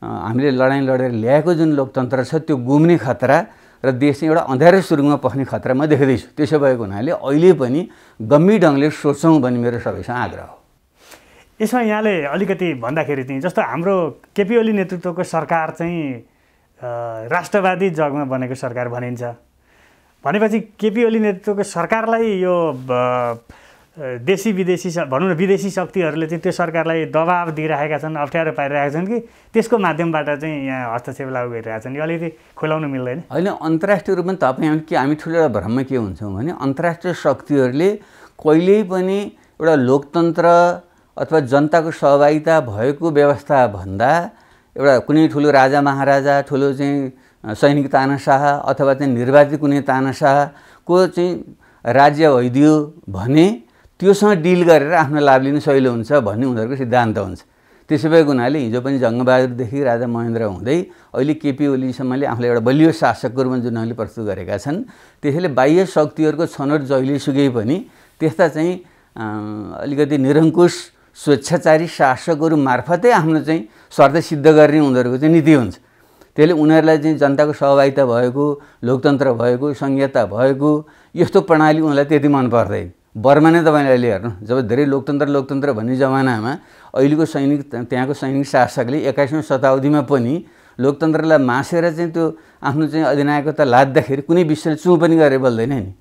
हामीले लडाइँ लडेर ल्याएको जुन लोकतन्त्र छ त्यो गुम्ने खतरा र देश चाहिँ एउटा अँध्यारै सुरुङमा पस्ने खतरा म देख्दैछु त्यसो भएको हुनाले अहिले पनि गम्भीर ढङ्गले सोच्छौँ भन्ने मेरो सबैसँग आग्रह हो यसमा यहाँले अलिकति भन्दाखेरि चाहिँ जस्तो हाम्रो केपी ओली नेतृत्वको सरकार चाहिँ राष्ट्रवादी जगमा बनेको सरकार भनिन्छ भनेपछि केपी ओली नेतृत्वको सरकारलाई यो देशी विदेशी भनौँ न विदेशी शक्तिहरूले चाहिँ त्यो सरकारलाई दबाब दिइरहेका छन् अप्ठ्यारो पारिरहेका छन् कि त्यसको माध्यमबाट चाहिँ यहाँ हस्तक्षेप लागु गरिरहेका छन् यो अलिकति खुलाउनु मिल्दैन अहिले अन्तर्राष्ट्रिय रूपमा तपाईँ के हामी ठुलो एउटा भ्रममा के हुन्छौँ भने अन्तर्राष्ट्रिय शक्तिहरूले कहिल्यै पनि एउटा लोकतन्त्र अथवा जनताको सहभागिता भएको व्यवस्थाभन्दा एउटा कुनै ठुलो राजा महाराजा ठुलो चाहिँ सैनिक तानाशाह अथवा चाहिँ निर्वाचित कुनै तानाशाहको चाहिँ राज्य भइदियो भने त्योसँग डिल गरेर आफ्नो लाभ लिनु सहिलो हुन्छ भन्ने उनीहरूको सिद्धान्त हुन्छ त्यसो भएको हुनाले हिजो पनि जङ्गबहादुरदेखि राजा महेन्द्र हुँदै अहिले केपी ओलीसम्मले आफूलाई एउटा बलियो शासकको रूपमा जुन अहिले प्रस्तुत गरेका छन् त्यसैले बाह्य शक्तिहरूको छनौट जहिले सुके पनि त्यस्ता चाहिँ अलिकति निरङ्कुश स्वेच्छाचारी शासकहरू मार्फतै आफ्नो चाहिँ स्वार्थ सिद्ध गर्ने उनीहरूको चाहिँ नीति हुन्छ त्यसले उनीहरूलाई चाहिँ जनताको सहभागिता भएको लोकतन्त्र भएको संहिता भएको यस्तो प्रणाली उनीहरूलाई त्यति मन पर्दैन बर्मा नै तपाईँले अहिले हेर्नु जब धेरै लोकतन्त्र लोकतन्त्र भन्ने जमानामा अहिलेको सैनिक त्यहाँको सैनिक शासकले एक्काइसौँ शताब्दीमा पनि लोकतन्त्रलाई मासेर चाहिँ त्यो आफ्नो चाहिँ अधिनायकता लाद्दाखेरि कुनै विषयले चुँ पनि गरेर बोल्दैन नि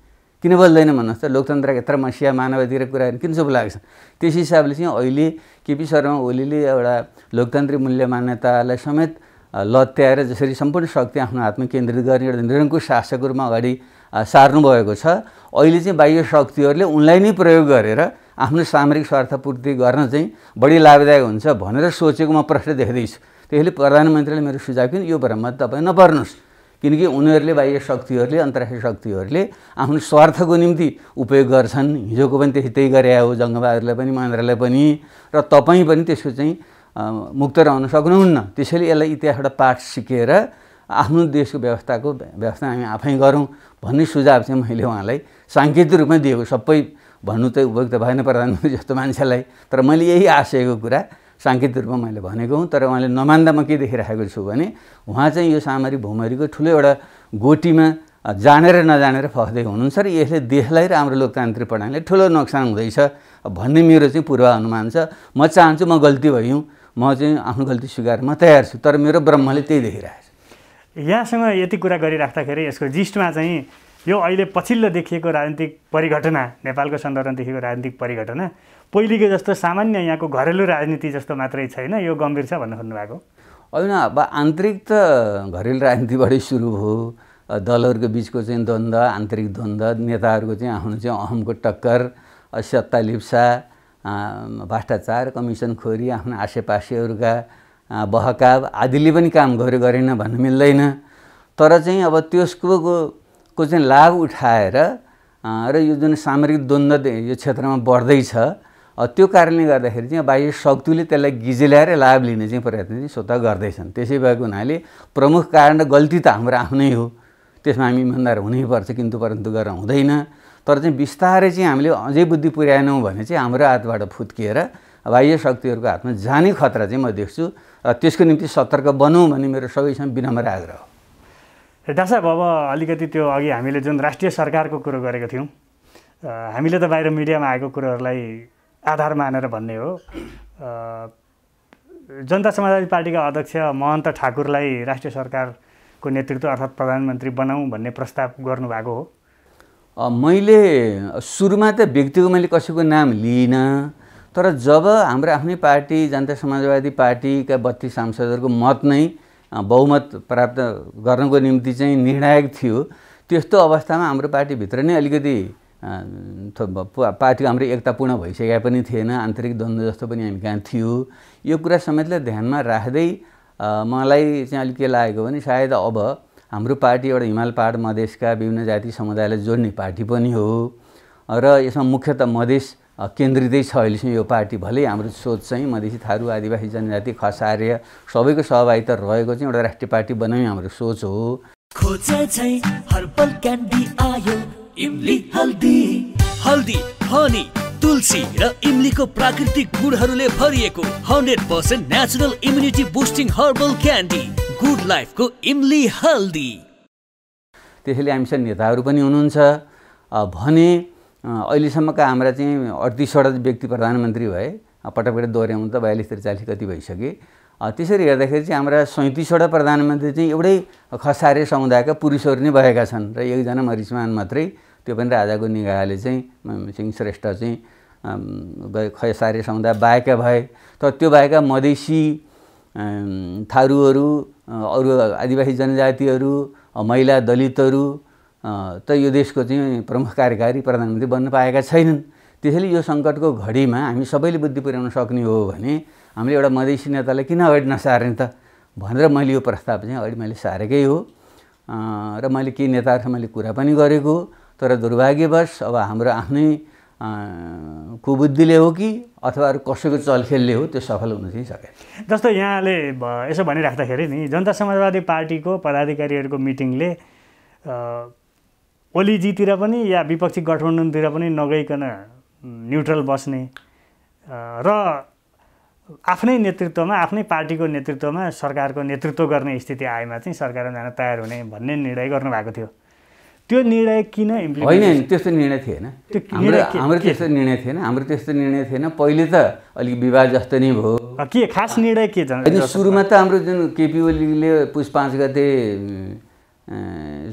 किन बोल्दैन भन्नुहोस् त लोकतन्त्रका यत्र मसिया मानवाधिक कुराहरू किन चुप लाग्छ त्यस हिसाबले चाहिँ अहिले केपी शर्मा ओलीले एउटा लोकतान्त्रिक मूल्य मान्यतालाई समेत लत्याएर जसरी सम्पूर्ण शक्ति आफ्नो हातमा केन्द्रित गर्ने एउटा निरङ्कुश शासकको रूपमा अगाडि सार्नुभएको छ अहिले चाहिँ बाह्य शक्तिहरूले उनलाई नै प्रयोग गरेर आफ्नो सामरिक स्वार्थपूर्ति गर्न चाहिँ बढी लाभदायक हुन्छ भनेर सोचेको म प्रश्न देख्दैछु त्यसैले प्रधानमन्त्रीले मेरो सुझाव किन यो भ्रममा तपाईँ नपर्नुहोस् किनकि उनीहरूले बाह्य शक्तिहरूले अन्तर्राष्ट्रिय शक्तिहरूले आफ्नो स्वार्थको निम्ति उपयोग गर्छन् हिजोको पनि त्यही त्यही गरे हो जङ्गबहादुरलाई पनि महेन्द्रलाई पनि र तपाईँ पनि त्यसको चाहिँ मुक्त रहन सक्नुहुन्न त्यसैले यसलाई इतिहासबाट पाठ सिकेर आफ्नो देशको व्यवस्थाको व्यवस्था हामी आफै गरौँ भन्ने सुझाव चाहिँ मैले उहाँलाई साङ्केतिक रूपमै दिएको सबै भन्नु चाहिँ उपयुक्त भएन प्रधानमन्त्री जस्तो मान्छेलाई तर मैले यही आशयको कुरा साङ्केतिक रूपमा मैले भनेको हुँ तर उहाँले नमान्दा म के देखिराखेको छु भने उहाँ चाहिँ यो सामरिक भूमरीको ठुलो एउटा गोटीमा जानेर नजानेर फस्दै हुनुहुन्छ र यसले देशलाई र हाम्रो लोकतान्त्रिक प्रणालीलाई ठुलो नोक्सान हुँदैछ भन्ने मेरो चाहिँ पूर्वानुमान छ म चाहन्छु म गल्ती भयौँ म चाहिँ आफ्नो गल्ती स्वीकार म तयार छु तर मेरो ब्रह्मले त्यही देखिरहेको छ यहाँसँग यति कुरा गरिराख्दाखेरि यसको जिस्टमा चाहिँ यो अहिले पछिल्लो देखिएको राजनीतिक परिघटना नेपालको सन्दर्भमा देखिएको राजनीतिक परिघटना पहिलेको जस्तो सामान्य यहाँको घरेलु राजनीति जस्तो मात्रै छैन यो गम्भीर छ भन्नु खोज्नुभएको होइन अब आन्तरिक त घरेलु राजनीतिबाटै सुरु हो दलहरूको बिचको चाहिँ द्वन्द्व आन्तरिक द्वन्द्व नेताहरूको चाहिँ आफ्नो चाहिँ अहमको टक्कर सत्ता लिप्सा भ्रष्टाचार कमिसन खोरी आफ्नो आसेपासेहरूका बहकाव आदिले पनि काम गरे गरेन भन्नु मिल्दैन तर चाहिँ अब त्यसको को चाहिँ लाभ उठाएर र यो जुन सामरिक द्वन्द्व यो क्षेत्रमा बढ्दैछ त्यो कारणले गर्दाखेरि चाहिँ बाह्य शक्तिले त्यसलाई गिजिल्याएर लाभ लिने चाहिँ प्रयत्न चाहिँ स्वतः गर्दैछन् त्यसै भएको हुनाले प्रमुख कारण र गल्ती त हाम्रो आफ्नै हो त्यसमा हामी इमान्दार हुनैपर्छ किन्तु परन्तु गरेर हुँदैन तर चाहिँ बिस्तारै चाहिँ हामीले अझै बुद्धि पुर्याएनौँ भने चाहिँ हाम्रो हातबाट फुत्किएर बाह्य शक्तिहरूको हातमा जाने खतरा चाहिँ म देख्छु र त्यसको निम्ति सतर्क बनौँ भन्ने मेरो सबैसँग विनम्र आग्रह हो डाक्टर साहब अब अलिकति त्यो अघि हामीले जुन राष्ट्रिय सरकारको कुरो गरेको थियौँ हामीले त बाहिर मिडियामा आएको कुरोहरूलाई आधार मानेर भन्ने हो जनता समाजवादी पार्टीका अध्यक्ष महन्त ठाकुरलाई राष्ट्रिय सरकारको नेतृत्व अर्थात् प्रधानमन्त्री बनाऊ भन्ने प्रस्ताव गर्नुभएको हो मैले सुरुमा त व्यक्तिको मैले कसैको नाम लिइनँ तर जब हाम्रो आफ्नै पार्टी जनता समाजवादी पार्टीका बत्तिस सांसदहरूको मत नै बहुमत प्राप्त गर्नको निम्ति चाहिँ निर्णायक थियो त्यस्तो अवस्थामा हाम्रो पार्टीभित्र नै अलिकति पार्टीको हाम्रो एकतापूर्ण भइसकेका पनि थिएन आन्तरिक द्वन्द्व जस्तो पनि हामी कहाँ थियो यो कुरा समेतलाई ध्यानमा राख्दै मलाई चाहिँ अलिक के लागेको भने सायद अब हाम्रो पार्टी एउटा हिमाल पहाड मधेसका विभिन्न जाति समुदायलाई जोड्ने पार्टी पनि हो र यसमा मुख्यतः मधेस केन्द्रितै छ अहिलेसम्म यो पार्टी भले हाम्रो सोच चाहिँ मधेसी थारू आदिवासी जनजाति खस आर्य सबैको सहभागिता रहेको चाहिँ एउटा राष्ट्रिय पार्टी बनाउने हाम्रो सोच हो हनी तुलसी र इमलीको प्राकृतिक गुणहरूले भरिएको hundred percent natural immunity boosting herbal candy good लाइफको इमली हल्दी त्यसैले हामीसँग नेताहरू पनि हुनुहुन्छ भने अहिलेसम्मका हाम्रा चाहिँ अडतिसवटा व्यक्ति प्रधानमन्त्री भए पटक पटक दोहोऱ्याउनु त बयालिस त्रिचालिस कति भइसके त्यसरी हेर्दाखेरि चाहिँ हाम्रा सैँतिसवटा प्रधानमन्त्री चाहिँ एउटै खसारे समुदायका पुरुषहरू नै भएका छन् र एकजना मरिचमान मात्रै त्यो पनि राजाको निगाहले चाहिँ सिंह श्रेष्ठ चाहिँ खसारे समुदाय बाहेका भए तर त्यो बाहेका मधेसी थारूहरू अरू आदिवासी जनजातिहरू महिला दलितहरू त यो देशको चाहिँ प्रमुख कार्यकारी प्रधानमन्त्री बन्न पाएका छैनन् त्यसैले यो सङ्कटको घडीमा हामी सबैले बुद्धि पुर्याउन सक्ने हो भने हामीले एउटा मधेसी नेतालाई किन अगाडि नसार्ने त भनेर मैले यो प्रस्ताव चाहिँ अगाडि मैले सारेकै हो र मैले केही नेताहरूसँग मैले कुरा पनि गरेको तर दुर्भाग्यवश अब हाम्रो आफ्नै कुबुद्धिले हो कि अथवा अरू कसैको चलखेलले हो त्यो सफल हुन चाहिँ सके जस्तो यहाँले यसो भनिराख्दाखेरि नि जनता समाजवादी पार्टीको पदाधिकारीहरूको मिटिङले ओलीजीतिर पनि या विपक्षी गठबन्धनतिर पनि नगइकन न्युट्रल बस्ने र आफ्नै नेतृत्वमा आफ्नै पार्टीको नेतृत्वमा सरकारको नेतृत्व गर्ने स्थिति आएमा चाहिँ सरकारमा जान तयार हुने भन्ने निर्णय गर्नुभएको थियो त्यो निर्णय किन होइन त्यस्तो निर्णय थिएन हाम्रो त्यस्तो निर्णय थिएन हाम्रो त्यस्तो निर्णय थिएन पहिले त अलिक विवाद जस्तो नै भयो के खास निर्णय के छ सुरुमा त हाम्रो जुन केपी ओलीले पुष पाँच गते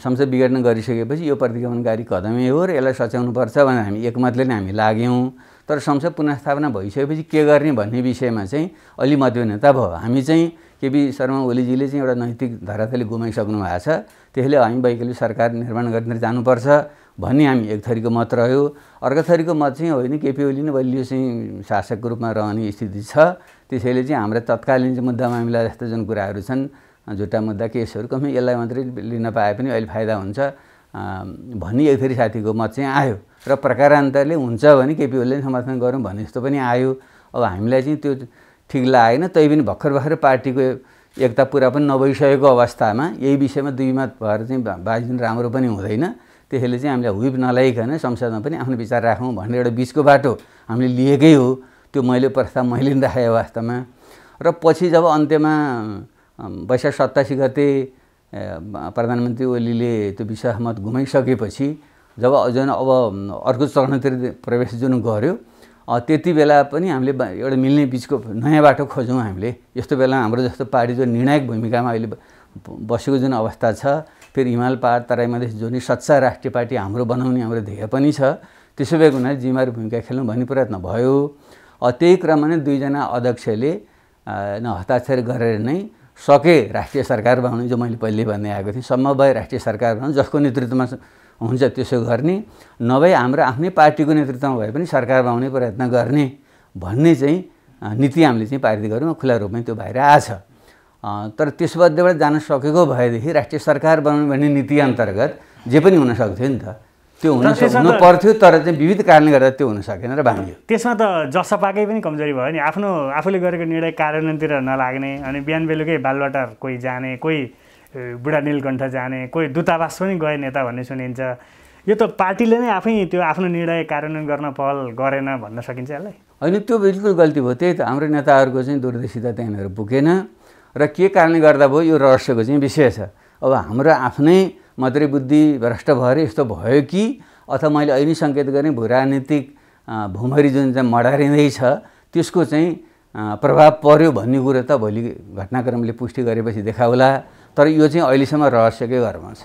संसद विघटन गरिसकेपछि यो प्रतिगमनकारी कदमै हो र यसलाई सच्याउनुपर्छ भनेर हामी एकमतले नै हामी लाग्यौँ तर संसद पुनस्थापना भइसकेपछि के गर्ने भन्ने विषयमा चाहिँ अलि मतभिन्नता भयो हामी चाहिँ केपी शर्मा ओलीजीले चाहिँ एउटा नैतिक धरातली गुमाइसक्नु भएको छ त्यसले हामी वैकल्पिक सरकार निर्माण गरेर जानुपर्छ भन्ने हामी एक थरीको मत रह्यो अर्को थरीको मत चाहिँ होइन केपी ओली नै बलियो चाहिँ शासकको रूपमा रहने स्थिति छ त्यसैले चाहिँ हाम्रा तत्कालीन चाहिँ मामिला जस्ता जुन कुराहरू छन् झुट्टा मुद्दा केसहरू कमी यसलाई मात्रै लिन पाए पनि अहिले फाइदा हुन्छ भनी फेरि साथीको मत चाहिँ आयो र प्रकारान्तरले हुन्छ भने केपी ओलीले समर्थन गरौँ भने जस्तो पनि आयो अब हामीलाई चाहिँ त्यो ठिक लागेन तै पनि भर्खर भर्खर पार्टीको एकता पुरा पनि नभइसकेको अवस्थामा यही विषयमा दुई मत भएर चाहिँ बाजिनु राम्रो पनि हुँदैन त्यसैले चाहिँ हामीले हुइप नलाइकन संसदमा पनि आफ्नो विचार राखौँ भन्ने एउटा बिचको बाटो हामीले लिएकै हो त्यो मैले प्रस्ताव मैले राखेँ अवस्थामा र पछि जब अन्त्यमा वैशाख सत्तासी गते प्रधानमन्त्री ओलीले त्यो विश्वासमत मत घुमाइसकेपछि जब झन् अब अर्को चरणतिर प्रवेश जुन गऱ्यो त्यति बेला पनि हामीले एउटा मिल्ने बिचको नयाँ बाटो खोजौँ हामीले यस्तो बेला हाम्रो जस्तो पार्टी जो निर्णायक भूमिकामा अहिले बसेको जुन अवस्था छ फेरि हिमाल पहाड तराई मधेस जुन सच्चा राष्ट्रिय पार्टी हाम्रो बनाउने हाम्रो ध्येय पनि छ त्यसो भएको हुनाले जिम्मेवारी भूमिका खेल्नु भन्ने प्रयत्न भयो त्यही क्रममा नै दुईजना अध्यक्षले हस्ताक्षर गरेर नै सके राष्ट्रिय सरकार बनाउने जो मैले पहिले भन्दै आएको थिएँ भए राष्ट्रिय सरकार बनाउनु जसको नेतृत्वमा हुन्छ त्यसो गर्ने नभए हाम्रो आफ्नै पार्टीको नेतृत्वमा भए पनि सरकार बनाउने प्रयत्न गर्ने भन्ने चाहिँ नीति हामीले चाहिँ पारित गऱ्यौँ खुला रूपमै त्यो बाहिर आएछ तर त्यसमध्येबाट जान सकेको भएदेखि राष्ट्रिय सरकार बनाउने भन्ने नीति अन्तर्गत जे पनि हुन सक्थ्यो नि त त्यो हुन सक्नु पर्थ्यो तर चाहिँ विविध कारणले गर्दा त्यो हुन सकेन र भाग्यो त्यसमा त जसपाकै पनि कमजोरी भयो नि आफ्नो आफूले गरेको निर्णय कार्यान्वयनतिर नलाग्ने अनि बिहान बेलुकै बालबाट कोही जाने कोही बुढा नीलकण्ठ जाने कोही दूतावास पनि गए नेता भन्ने सुनिन्छ यो त पार्टीले नै आफै त्यो आफ्नो निर्णय कार्यान्वयन गर्न पहल गरेन भन्न सकिन्छ यसलाई होइन त्यो बिल्कुल गल्ती भयो त्यही त हाम्रो नेताहरूको चाहिँ दूरदर्शिता त्यहाँनिर पुगेन र के कारणले गर्दा भयो यो रहस्यको चाहिँ विषय छ अब हाम्रो आफ्नै मात्रै बुद्धि भएर यस्तो भयो कि अथवा मैले अहिले सङ्केत गरेँ भू राजनीतिक भूमरी जुन चाहिँ मडारिँदैछ त्यसको चाहिँ प्रभाव पर्यो भन्ने कुरो त भोलि घटनाक्रमले पुष्टि गरेपछि देखाउला तर यो चाहिँ अहिलेसम्म रहस्यकै घरमा छ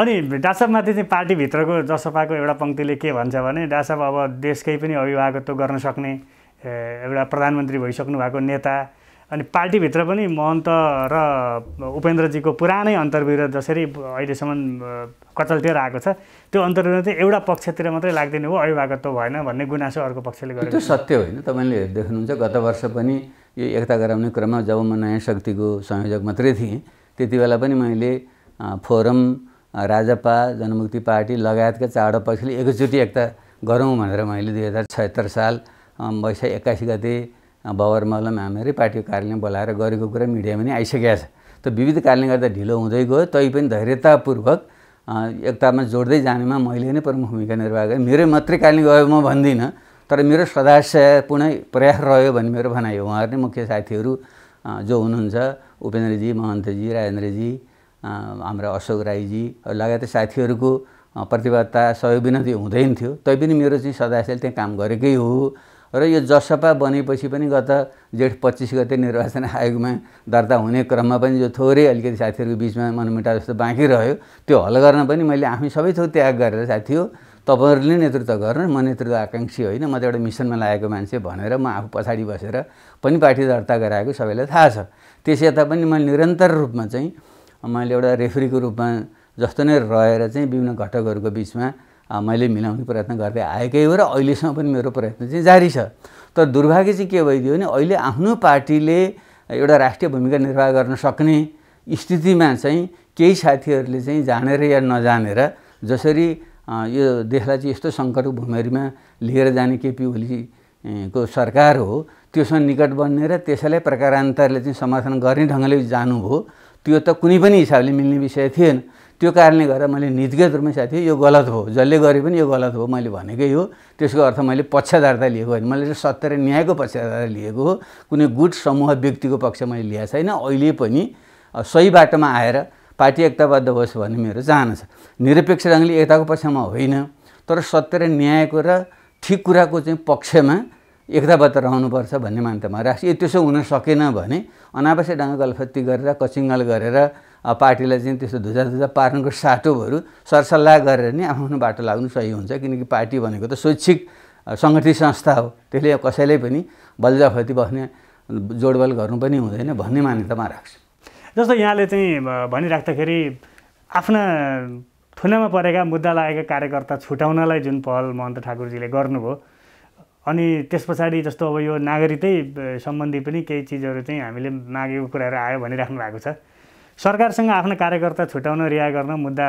अनि डासाबमाथि चाहिँ पार्टीभित्रको जसपाको एउटा पङ्क्तिले के भन्छ भने डासाब अब देशकै पनि अभिभावकत्व गर्न सक्ने एउटा प्रधानमन्त्री भइसक्नु भएको नेता अनि पार्टीभित्र पनि महन्त र उपेन्द्रजीको पुरानै अन्तर्विरोध जसरी अहिलेसम्म कचल्टिएर आएको छ त्यो अन्तर्विरोध चाहिँ एउटा पक्षतिर मात्रै लाग्दैन हो अभिभावकत्व भएन भन्ने गुनासो अर्को पक्षले गरेको त्यो सत्य होइन तपाईँले देख्नुहुन्छ गत वर्ष पनि यो एकता गराउने क्रममा जब म नयाँ शक्तिको संयोजक मात्रै थिएँ त्यति बेला पनि मैले फोरम राजपा जनमुक्ति पार्टी लगायतका चारवटा पक्षले एकचोटि एकता गरौँ भनेर मैले दुई हजार छत्तर साल वैशाख एक्काइस गते मलम हामीहरू पार्टीको कार्यालयमा बोलाएर गरेको कुरा मिडियामा नै आइसकेको छ त विविध कारणले गर्दा ढिलो हुँदै गयो तै पनि धैर्यतापूर्वक एकतामा जोड्दै जानेमा मैले नै प्रमुख भूमिका निर्वाह गरेँ मेरै मात्रै कारणले गयो म भन्दिनँ तर मेरो सदस्यपूर्ण प्रयास रह्यो भन्ने मेरो भनाइ हो उहाँहरू नै मुख्य साथीहरू जो हुनुहुन्छ उपेन्द्रजी महन्तजी राजेन्द्रजी हाम्रा अशोक राईजी लगायत साथीहरूको प्रतिबद्धता सहयोग बिना त्यो हुँदैन थियो तैपनि मेरो चाहिँ सदस्यले त्यहाँ काम गरेकै हो र यो जसपा बनेपछि पनि गत जेठ पच्चिस गते निर्वाचन आयोगमा दर्ता हुने क्रममा पनि जो थोरै अलिकति साथीहरूको बिचमा मनमुटाव जस्तो बाँकी रह्यो त्यो हल गर्न पनि मैले आफै सबै थोक त्याग गरेर साथी हो तपाईँहरूले नेतृत्व गर्नु म नेतृत्व आकाङ्क्षी होइन म त एउटा मिसनमा लागेको मान्छे भनेर म आफू पछाडि बसेर पनि पार्टी दर्ता गराएको सबैलाई थाहा छ त्यस यता पनि मैले निरन्तर रूपमा चाहिँ मैले एउटा रेफ्रीको रूपमा जस्तो नै रहेर चाहिँ विभिन्न घटकहरूको बिचमा मैले मिलाउने प्रयत्न गर्दै आएकै हो र अहिलेसम्म पनि मेरो प्रयत्न चाहिँ जारी छ तर दुर्भाग्य चाहिँ के भइदियो भने अहिले आफ्नो पार्टीले एउटा राष्ट्रिय भूमिका निर्वाह गर्न सक्ने स्थितिमा चाहिँ केही साथीहरूले चाहिँ जानेर या नजानेर जसरी यो देशलाई चाहिँ यस्तो सङ्कटको भूमिमा लिएर जाने केपी ओलीको सरकार हो त्योसँग निकट बन्ने र त्यसैलाई प्रकारान्तरले चाहिँ समर्थन गर्ने ढङ्गले जानुभयो त्यो त कुनै पनि हिसाबले मिल्ने विषय थिएन त्यो कारणले गर्दा मैले निजगत रूपमा साथी यो गलत हो जसले गरे पनि यो गलत हो मैले भनेकै हो त्यसको अर्थ मैले पक्षधारता लिएको होइन मैले चाहिँ सत्य र न्यायको पक्षधारता लिएको हो कुनै गुट समूह व्यक्तिको पक्ष मैले लिएको छैन अहिले पनि सही बाटोमा आएर पार्टी एकताबद्ध होस् भन्ने मेरो चाहना छ निरपेक्ष ढङ्गले एकताको पक्षमा होइन तर सत्य र न्यायको र ठिक कुराको चाहिँ पक्षमा एकताबद्ध रहनुपर्छ भन्ने मान्यतामा राख्छु यो त्यसो हुन सकेन भने अनावश्यक ढङ्ग गलफत्ती गरेर कचिङ्गल गरेर पार्टीलाई चाहिँ त्यस्तो धुजा धुजा पार्नको साटोहरू सरसल्लाह गरेर नै आफ्नो बाटो लाग्नु सही हुन्छ किनकि पार्टी भनेको त स्वैच्छिक सङ्गठित संस्था हो त्यसले कसैलाई पनि बलजाफती बस्ने जोडबल गर्नु पनि हुँदैन भन्ने मान्यतामा राख्छु जस्तो यहाँले चाहिँ भनिराख्दाखेरि आफ्ना थुनामा परेका मुद्दा लागेका कार्यकर्ता छुटाउनलाई जुन पहल महन्त ठाकुरजीले गर्नुभयो अनि त्यस पछाडि जस्तो अब यो नागरिकै सम्बन्धी पनि केही चिजहरू चाहिँ हामीले मागेको कुराहरू आयो भनिराख्नु भएको छ सरकारसँग आफ्नो कार्यकर्ता छुट्याउन रिहा गर्न मुद्दा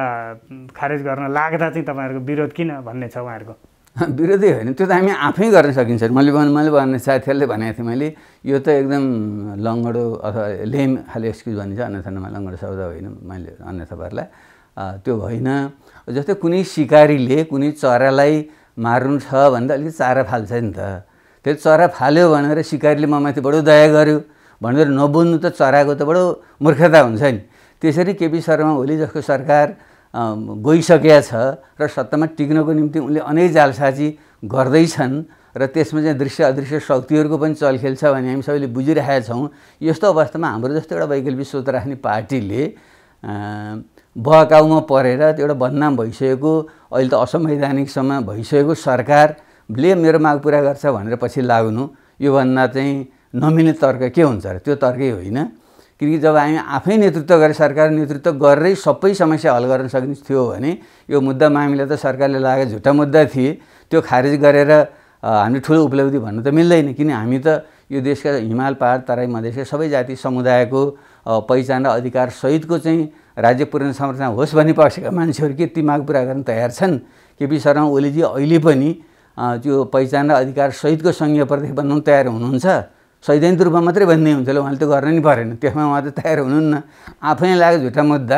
खारेज गर्न लाग्दा चाहिँ तपाईँहरूको विरोध किन भन्ने छ उहाँहरूको *laughs* विरोधै होइन त्यो त हामी आफै गर्न सकिन्छ मैले मैले भन्ने साथीहरूले भनेको थिएँ मैले यो त एकदम लङ्गडो अथवा लेम खाले एक्सक्युज भनिन्छ नमा लङ्गडो शब्द होइन मैले अन्य तपाईँहरूलाई त्यो होइन जस्तै कुनै सिकारीले कुनै चरालाई मार्नु छ भने त अलिकति चारा फाल्छ नि त त्यो चरा फाल्यो भनेर सिकारीले म माथि बडो दया गर्यो भनेर नबुझ्नु त चराएको त बडो मूर्खता हुन्छ नि त्यसरी केपी शर्मा ओली जसको सरकार गइसकेका छ र सत्तामा टिक्नको निम्ति उनले अनेक जालसाजी गर्दैछन् र त्यसमा चाहिँ दृश्य अदृश्य शक्तिहरूको पनि चलखेल छ भने हामी सबैले बुझिरहेका छौँ यस्तो अवस्थामा हाम्रो जस्तो एउटा वैकल्पिक स्रोत राख्ने पार्टीले बहकाउमा परेर त्यो एउटा बदनाम भइसकेको अहिले त असंवैधानिकसम्म भइसकेको सरकारले मेरो माग पुरा गर्छ भनेर पछि लाग्नु योभन्दा चाहिँ नमिल्ने तर्क के हुन्छ र त्यो तर्कै होइन किनकि जब हामी आफै नेतृत्व गरेर सरकार नेतृत्व गरेरै सबै समस्या हल गर्न सकिने थियो भने यो मुद्दा मामिला त सरकारले लागेको झुटा मुद्दा थिए त्यो खारेज गरेर हामीले ठुलो उपलब्धि भन्नु त मिल्दैन किन हामी त यो देशका हिमाल पहाड तराई मधेसका सबै जाति समुदायको पहिचान र अधिकार सहितको चाहिँ राज्य पूर्ण संरचना होस् भन्ने पक्षका मान्छेहरू के ती माग पुरा गर्न तयार छन् केपी शर्मा ओलीजी अहिले पनि त्यो पहिचान र अधिकार सहितको सङ्घीय प्रदेश बनाउन तयार हुनुहुन्छ सैद्धान्तिक रूपमा मात्रै भन्ने हुन्छ उहाँले त गर्न नि परेन त्यसमा उहाँ त तयार हुनुहुन्न आफै लाग्यो झुटा मुद्दा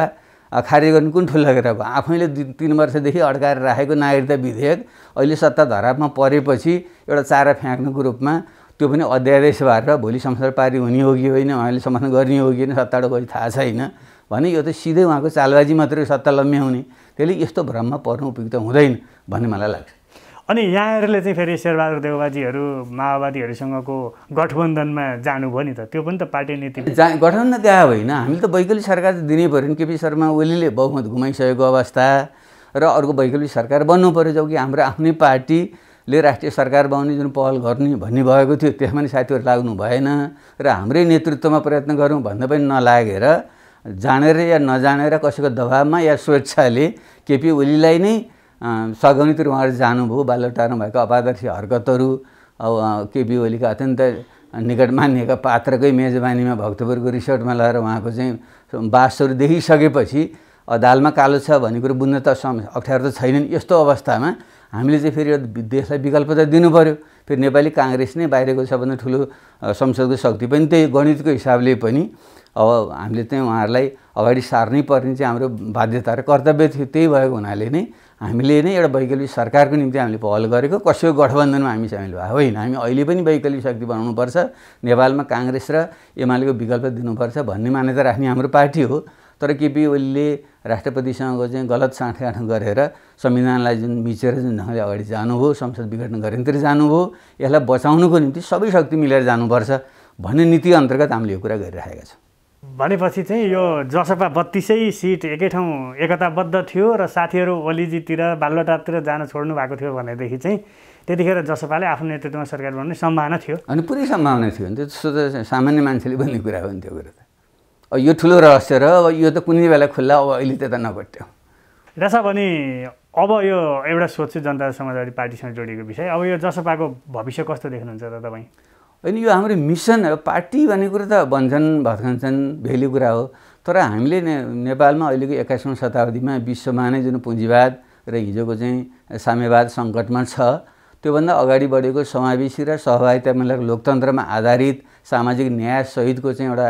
खारेज गर्नु कुन ठुलो लगेर भयो आफैले तिन वर्षदेखि अड्काएर राखेको नागरिकता विधेयक अहिले सत्ता धरापमा परेपछि एउटा चारा फ्याँक्नुको रूपमा त्यो पनि अध्यादेश भएर भोलि संसद पारि हुने हो कि होइन उहाँले समर्थन गर्ने हो कि होइन सत्ताबाट कोही थाहा छैन भने यो त सिधै उहाँको चालबाजी मात्रै सत्ता लम्ब्याउने त्यसले यस्तो भ्रममा पर्नु उपयुक्त हुँदैन भन्ने मलाई लाग्छ अनि यहाँहरूले चाहिँ फेरि शेरबहादुर देवबाजीहरू माओवादीहरूसँगको गठबन्धनमा जानुभयो नि त त्यो पनि त पार्टी नीति जा गठबन्धन त्यहाँ होइन हामीले त वैकल्पिक सरकार दिनै पऱ्यो नि केपी शर्मा ओलीले बहुमत घुमाइसकेको अवस्था र अर्को वैकल्पिक सरकार बन्नु पऱ्यो जो कि हाम्रो आफ्नै पार्टीले राष्ट्रिय सरकार बनाउने जुन पहल गर्ने भन्ने भएको थियो त्यसमा नि साथीहरू लाग्नु भएन र हाम्रै नेतृत्वमा प्रयत्न गरौँ भन्दा पनि नलागेर जानेर या नजानेर कसैको दबावमा या स्वेच्छाले केपी ओलीलाई नै सगौनितिर उहाँहरू जानुभयो बाल्यटारमा भएको अपादर्शी हरकतहरू अब केपी ओलीका अत्यन्त निकट मानिएका पात्रकै मेजबानीमा भक्तपुरको रिसोर्टमा लगाएर उहाँको चाहिँ बासहरू देखिसकेपछि दालमा कालो छ भन्ने कुरो बुझ्न त सम अप्ठ्यारो त छैनन् यस्तो अवस्थामा हामीले चाहिँ फेरि देशलाई विकल्प त दिनु पऱ्यो फेरि नेपाली काङ्ग्रेस नै बाहिरको सबभन्दा ठुलो संसदको शक्ति पनि त्यही गणितको हिसाबले पनि अब हामीले चाहिँ उहाँहरूलाई अगाडि सार्नै पर्ने चाहिँ हाम्रो बाध्यता र कर्तव्य थियो त्यही भएको हुनाले नै हामीले नै एउटा वैकल्पिक सरकारको निम्ति हामीले पहल गरेको कसैको गठबन्धनमा हामी सामेल भएको होइन हामी अहिले पनि वैकल्पिक शक्ति बनाउनुपर्छ नेपालमा काङ्ग्रेस र एमालेको विकल्प दिनुपर्छ भन्ने मान्यता राख्ने हाम्रो पार्टी हो तर केपी ओलीले राष्ट्रपतिसँगको चाहिँ गलत साँठगाँठ गरेर संविधानलाई जुन मिचेर जुन ढङ्गले अगाडि जानुभयो संसद विघटन गरेर जानुभयो यसलाई बचाउनुको निम्ति सबै शक्ति मिलेर जानुपर्छ भन्ने नीति अन्तर्गत हामीले यो कुरा गरिराखेका छौँ भनेपछि चाहिँ यो जसपा बत्तिसै सिट एकै ठाउँ एकताबद्ध थियो र साथीहरू ओलीजीतिर बालुवाटारतिर जान छोड्नु भएको थियो भनेदेखि चाहिँ त्यतिखेर जसपाले आफ्नो नेतृत्वमा सरकार बनाउने सम्भावना थियो अनि पुरै सम्भावना थियो नि त्यस्तो त सामान्य मान्छेले भन्ने कुरा हो नि त्यो कुरो त अब यो ठुलो रहस्य र अब यो त कुनै बेला खुल्ला अब अहिले त्यता नपट्यो रहेछ भने अब यो एउटा सोध्छु जनता समाजवादी पार्टीसँग जोडिएको विषय अब यो जसपाको भविष्य कस्तो देख्नुहुन्छ त तपाईँ होइन यो हाम्रो मिसन हो पार्टी भन्ने कुरो त भन्छन् भत्कन्छन् भेली कुरा हो तर हामीले ने नेपालमा अहिलेको एक्काइसौँ शताब्दीमा विश्वमा नै जुन पुँजीवाद र हिजोको चाहिँ साम्यवाद सङ्कटमा छ त्योभन्दा अगाडि बढेको समावेशी र सहभागितामूलक लोकतन्त्रमा आधारित सामाजिक न्यायसहितको चाहिँ एउटा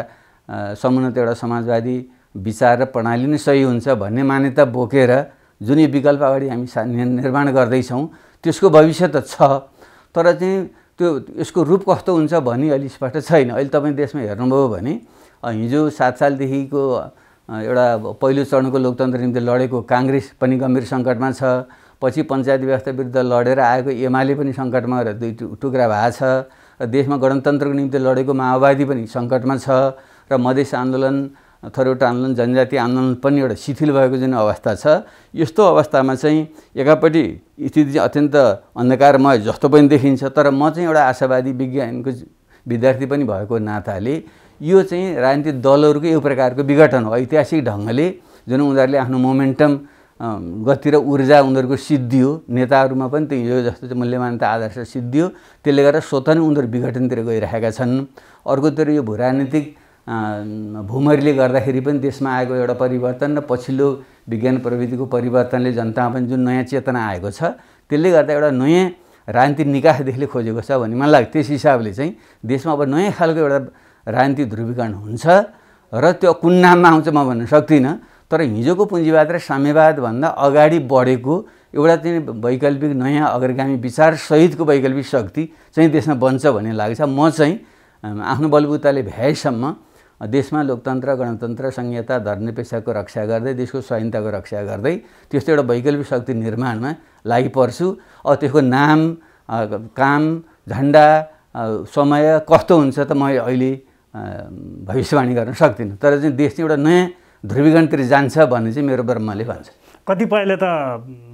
समुन्नत एउटा समाजवादी विचार र प्रणाली नै सही हुन्छ भन्ने मान्यता बोकेर जुन यो विकल्प अगाडि हामी निर्माण गर्दैछौँ त्यसको भविष्य त छ तर चाहिँ त्यो यसको रूप कस्तो हुन्छ भनी अहिले स्पष्ट छैन अहिले तपाईँ देशमा हेर्नुभयो भने हिजो सात सालदेखिको एउटा पहिलो चरणको लोकतन्त्र निम्ति लडेको काङ्ग्रेस पनि गम्भीर सङ्कटमा छ पछि पञ्चायत व्यवस्था विरुद्ध लडेर आएको एमाले पनि सङ्कटमा दुई टुक्रा भएको छ र देशमा गणतन्त्रको निम्ति लडेको माओवादी पनि सङ्कटमा छ र मधेस आन्दोलन थरोट आन्दोलन जनजाति आन्दोलन पनि एउटा शिथिल भएको जुन अवस्था छ यस्तो अवस्थामा चाहिँ एकापट्टि स्थिति चाहिँ अत्यन्त अन्धकारमय जस्तो पनि देखिन्छ तर म चाहिँ एउटा आशावादी विज्ञानको विद्यार्थी पनि भएको नाताले यो चाहिँ राजनीतिक दलहरूको यो प्रकारको विघटन हो ऐतिहासिक ढङ्गले जुन उनीहरूले आफ्नो मोमेन्टम गति र ऊर्जा उनीहरूको सिद्धि हो नेताहरूमा पनि त्यही यो जस्तो चाहिँ मूल्यमान्यता आदर्श सिद्धि हो त्यसले गर्दा स्वतः नै उनीहरू विघटनतिर गइरहेका छन् अर्कोतिर यो भू राजनीतिक भूमरले गर्दाखेरि पनि देशमा आएको एउटा परिवर्तन र पछिल्लो विज्ञान प्रविधिको परिवर्तनले जनतामा पनि जुन नयाँ चेतना आएको छ त्यसले गर्दा एउटा नयाँ राजनीतिक निकासदेखिले खोजेको छ भन्ने मलाई लाग्छ त्यस हिसाबले चाहिँ देशमा अब नयाँ खालको एउटा राजनीतिक ध्रुवीकरण हुन्छ र त्यो कुन नाममा आउँछ म भन्न सक्दिनँ तर हिजोको पुँजीवाद र साम्यवादभन्दा अगाडि बढेको एउटा चाहिँ वैकल्पिक नयाँ अग्रगामी विचारसहितको वैकल्पिक शक्ति चाहिँ देशमा बन्छ भन्ने लाग्छ म चाहिँ आफ्नो बलबुताले भ्याएसम्म देशमा लोकतन्त्र गणतन्त्र संहिता धर्मपेक्षाको रक्षा गर्दै देशको स्वाधीनताको रक्षा गर्दै त्यस्तो एउटा वैकल्पिक शक्ति निर्माणमा लागिपर्छु अब त्यसको नाम काम झन्डा समय कस्तो हुन्छ त म अहिले भविष्यवाणी गर्न सक्दिनँ तर चाहिँ देश चाहिँ एउटा नयाँ ध्रुवीकरणतिर जान्छ भन्ने चाहिँ मेरो ब्रह्मले भन्छ कतिपयले त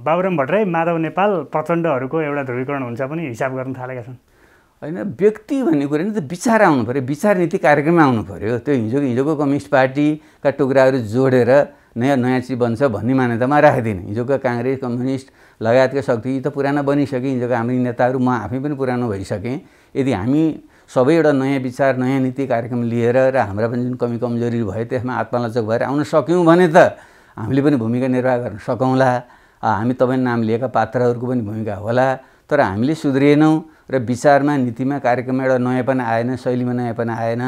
बाबुराम भट्टराई माधव नेपाल प्रचण्डहरूको एउटा ध्रुवीकरण हुन्छ पनि हिसाब गर्न थालेका छन् होइन व्यक्ति भन्ने कुरा नि त विचार आउनु पऱ्यो विचार नीति कार्यक्रम आउनु पऱ्यो त्यो हिजोको हिजोको कम्युनिस्ट पार्टीका टुक्राहरू जोडेर नयाँ नयाँ चिज बन्छ भन्ने मान्यतामा राख्दिनँ हिजोको काङ्ग्रेस कम्युनिस्ट लगायतका शक्ति त पुरानो बनिसके हिजोको हाम्रो नेताहरू म आफै पनि पुरानो भइसकेँ यदि हामी सबै एउटा नयाँ विचार नयाँ नीति कार्यक्रम लिएर र हाम्रा पनि जुन कमी कमजोरी भयो त्यसमा आत्मलचक भएर आउन सक्यौँ भने त हामीले पनि भूमिका निर्वाह गर्न सकौँला हामी तपाईँ नाम लिएका पात्रहरूको पनि भूमिका होला तर हामीले सुध्रिएनौँ र विचारमा नीतिमा कार्यक्रममा एउटा नयाँ पनि आएन शैलीमा नयाँ पनि आएन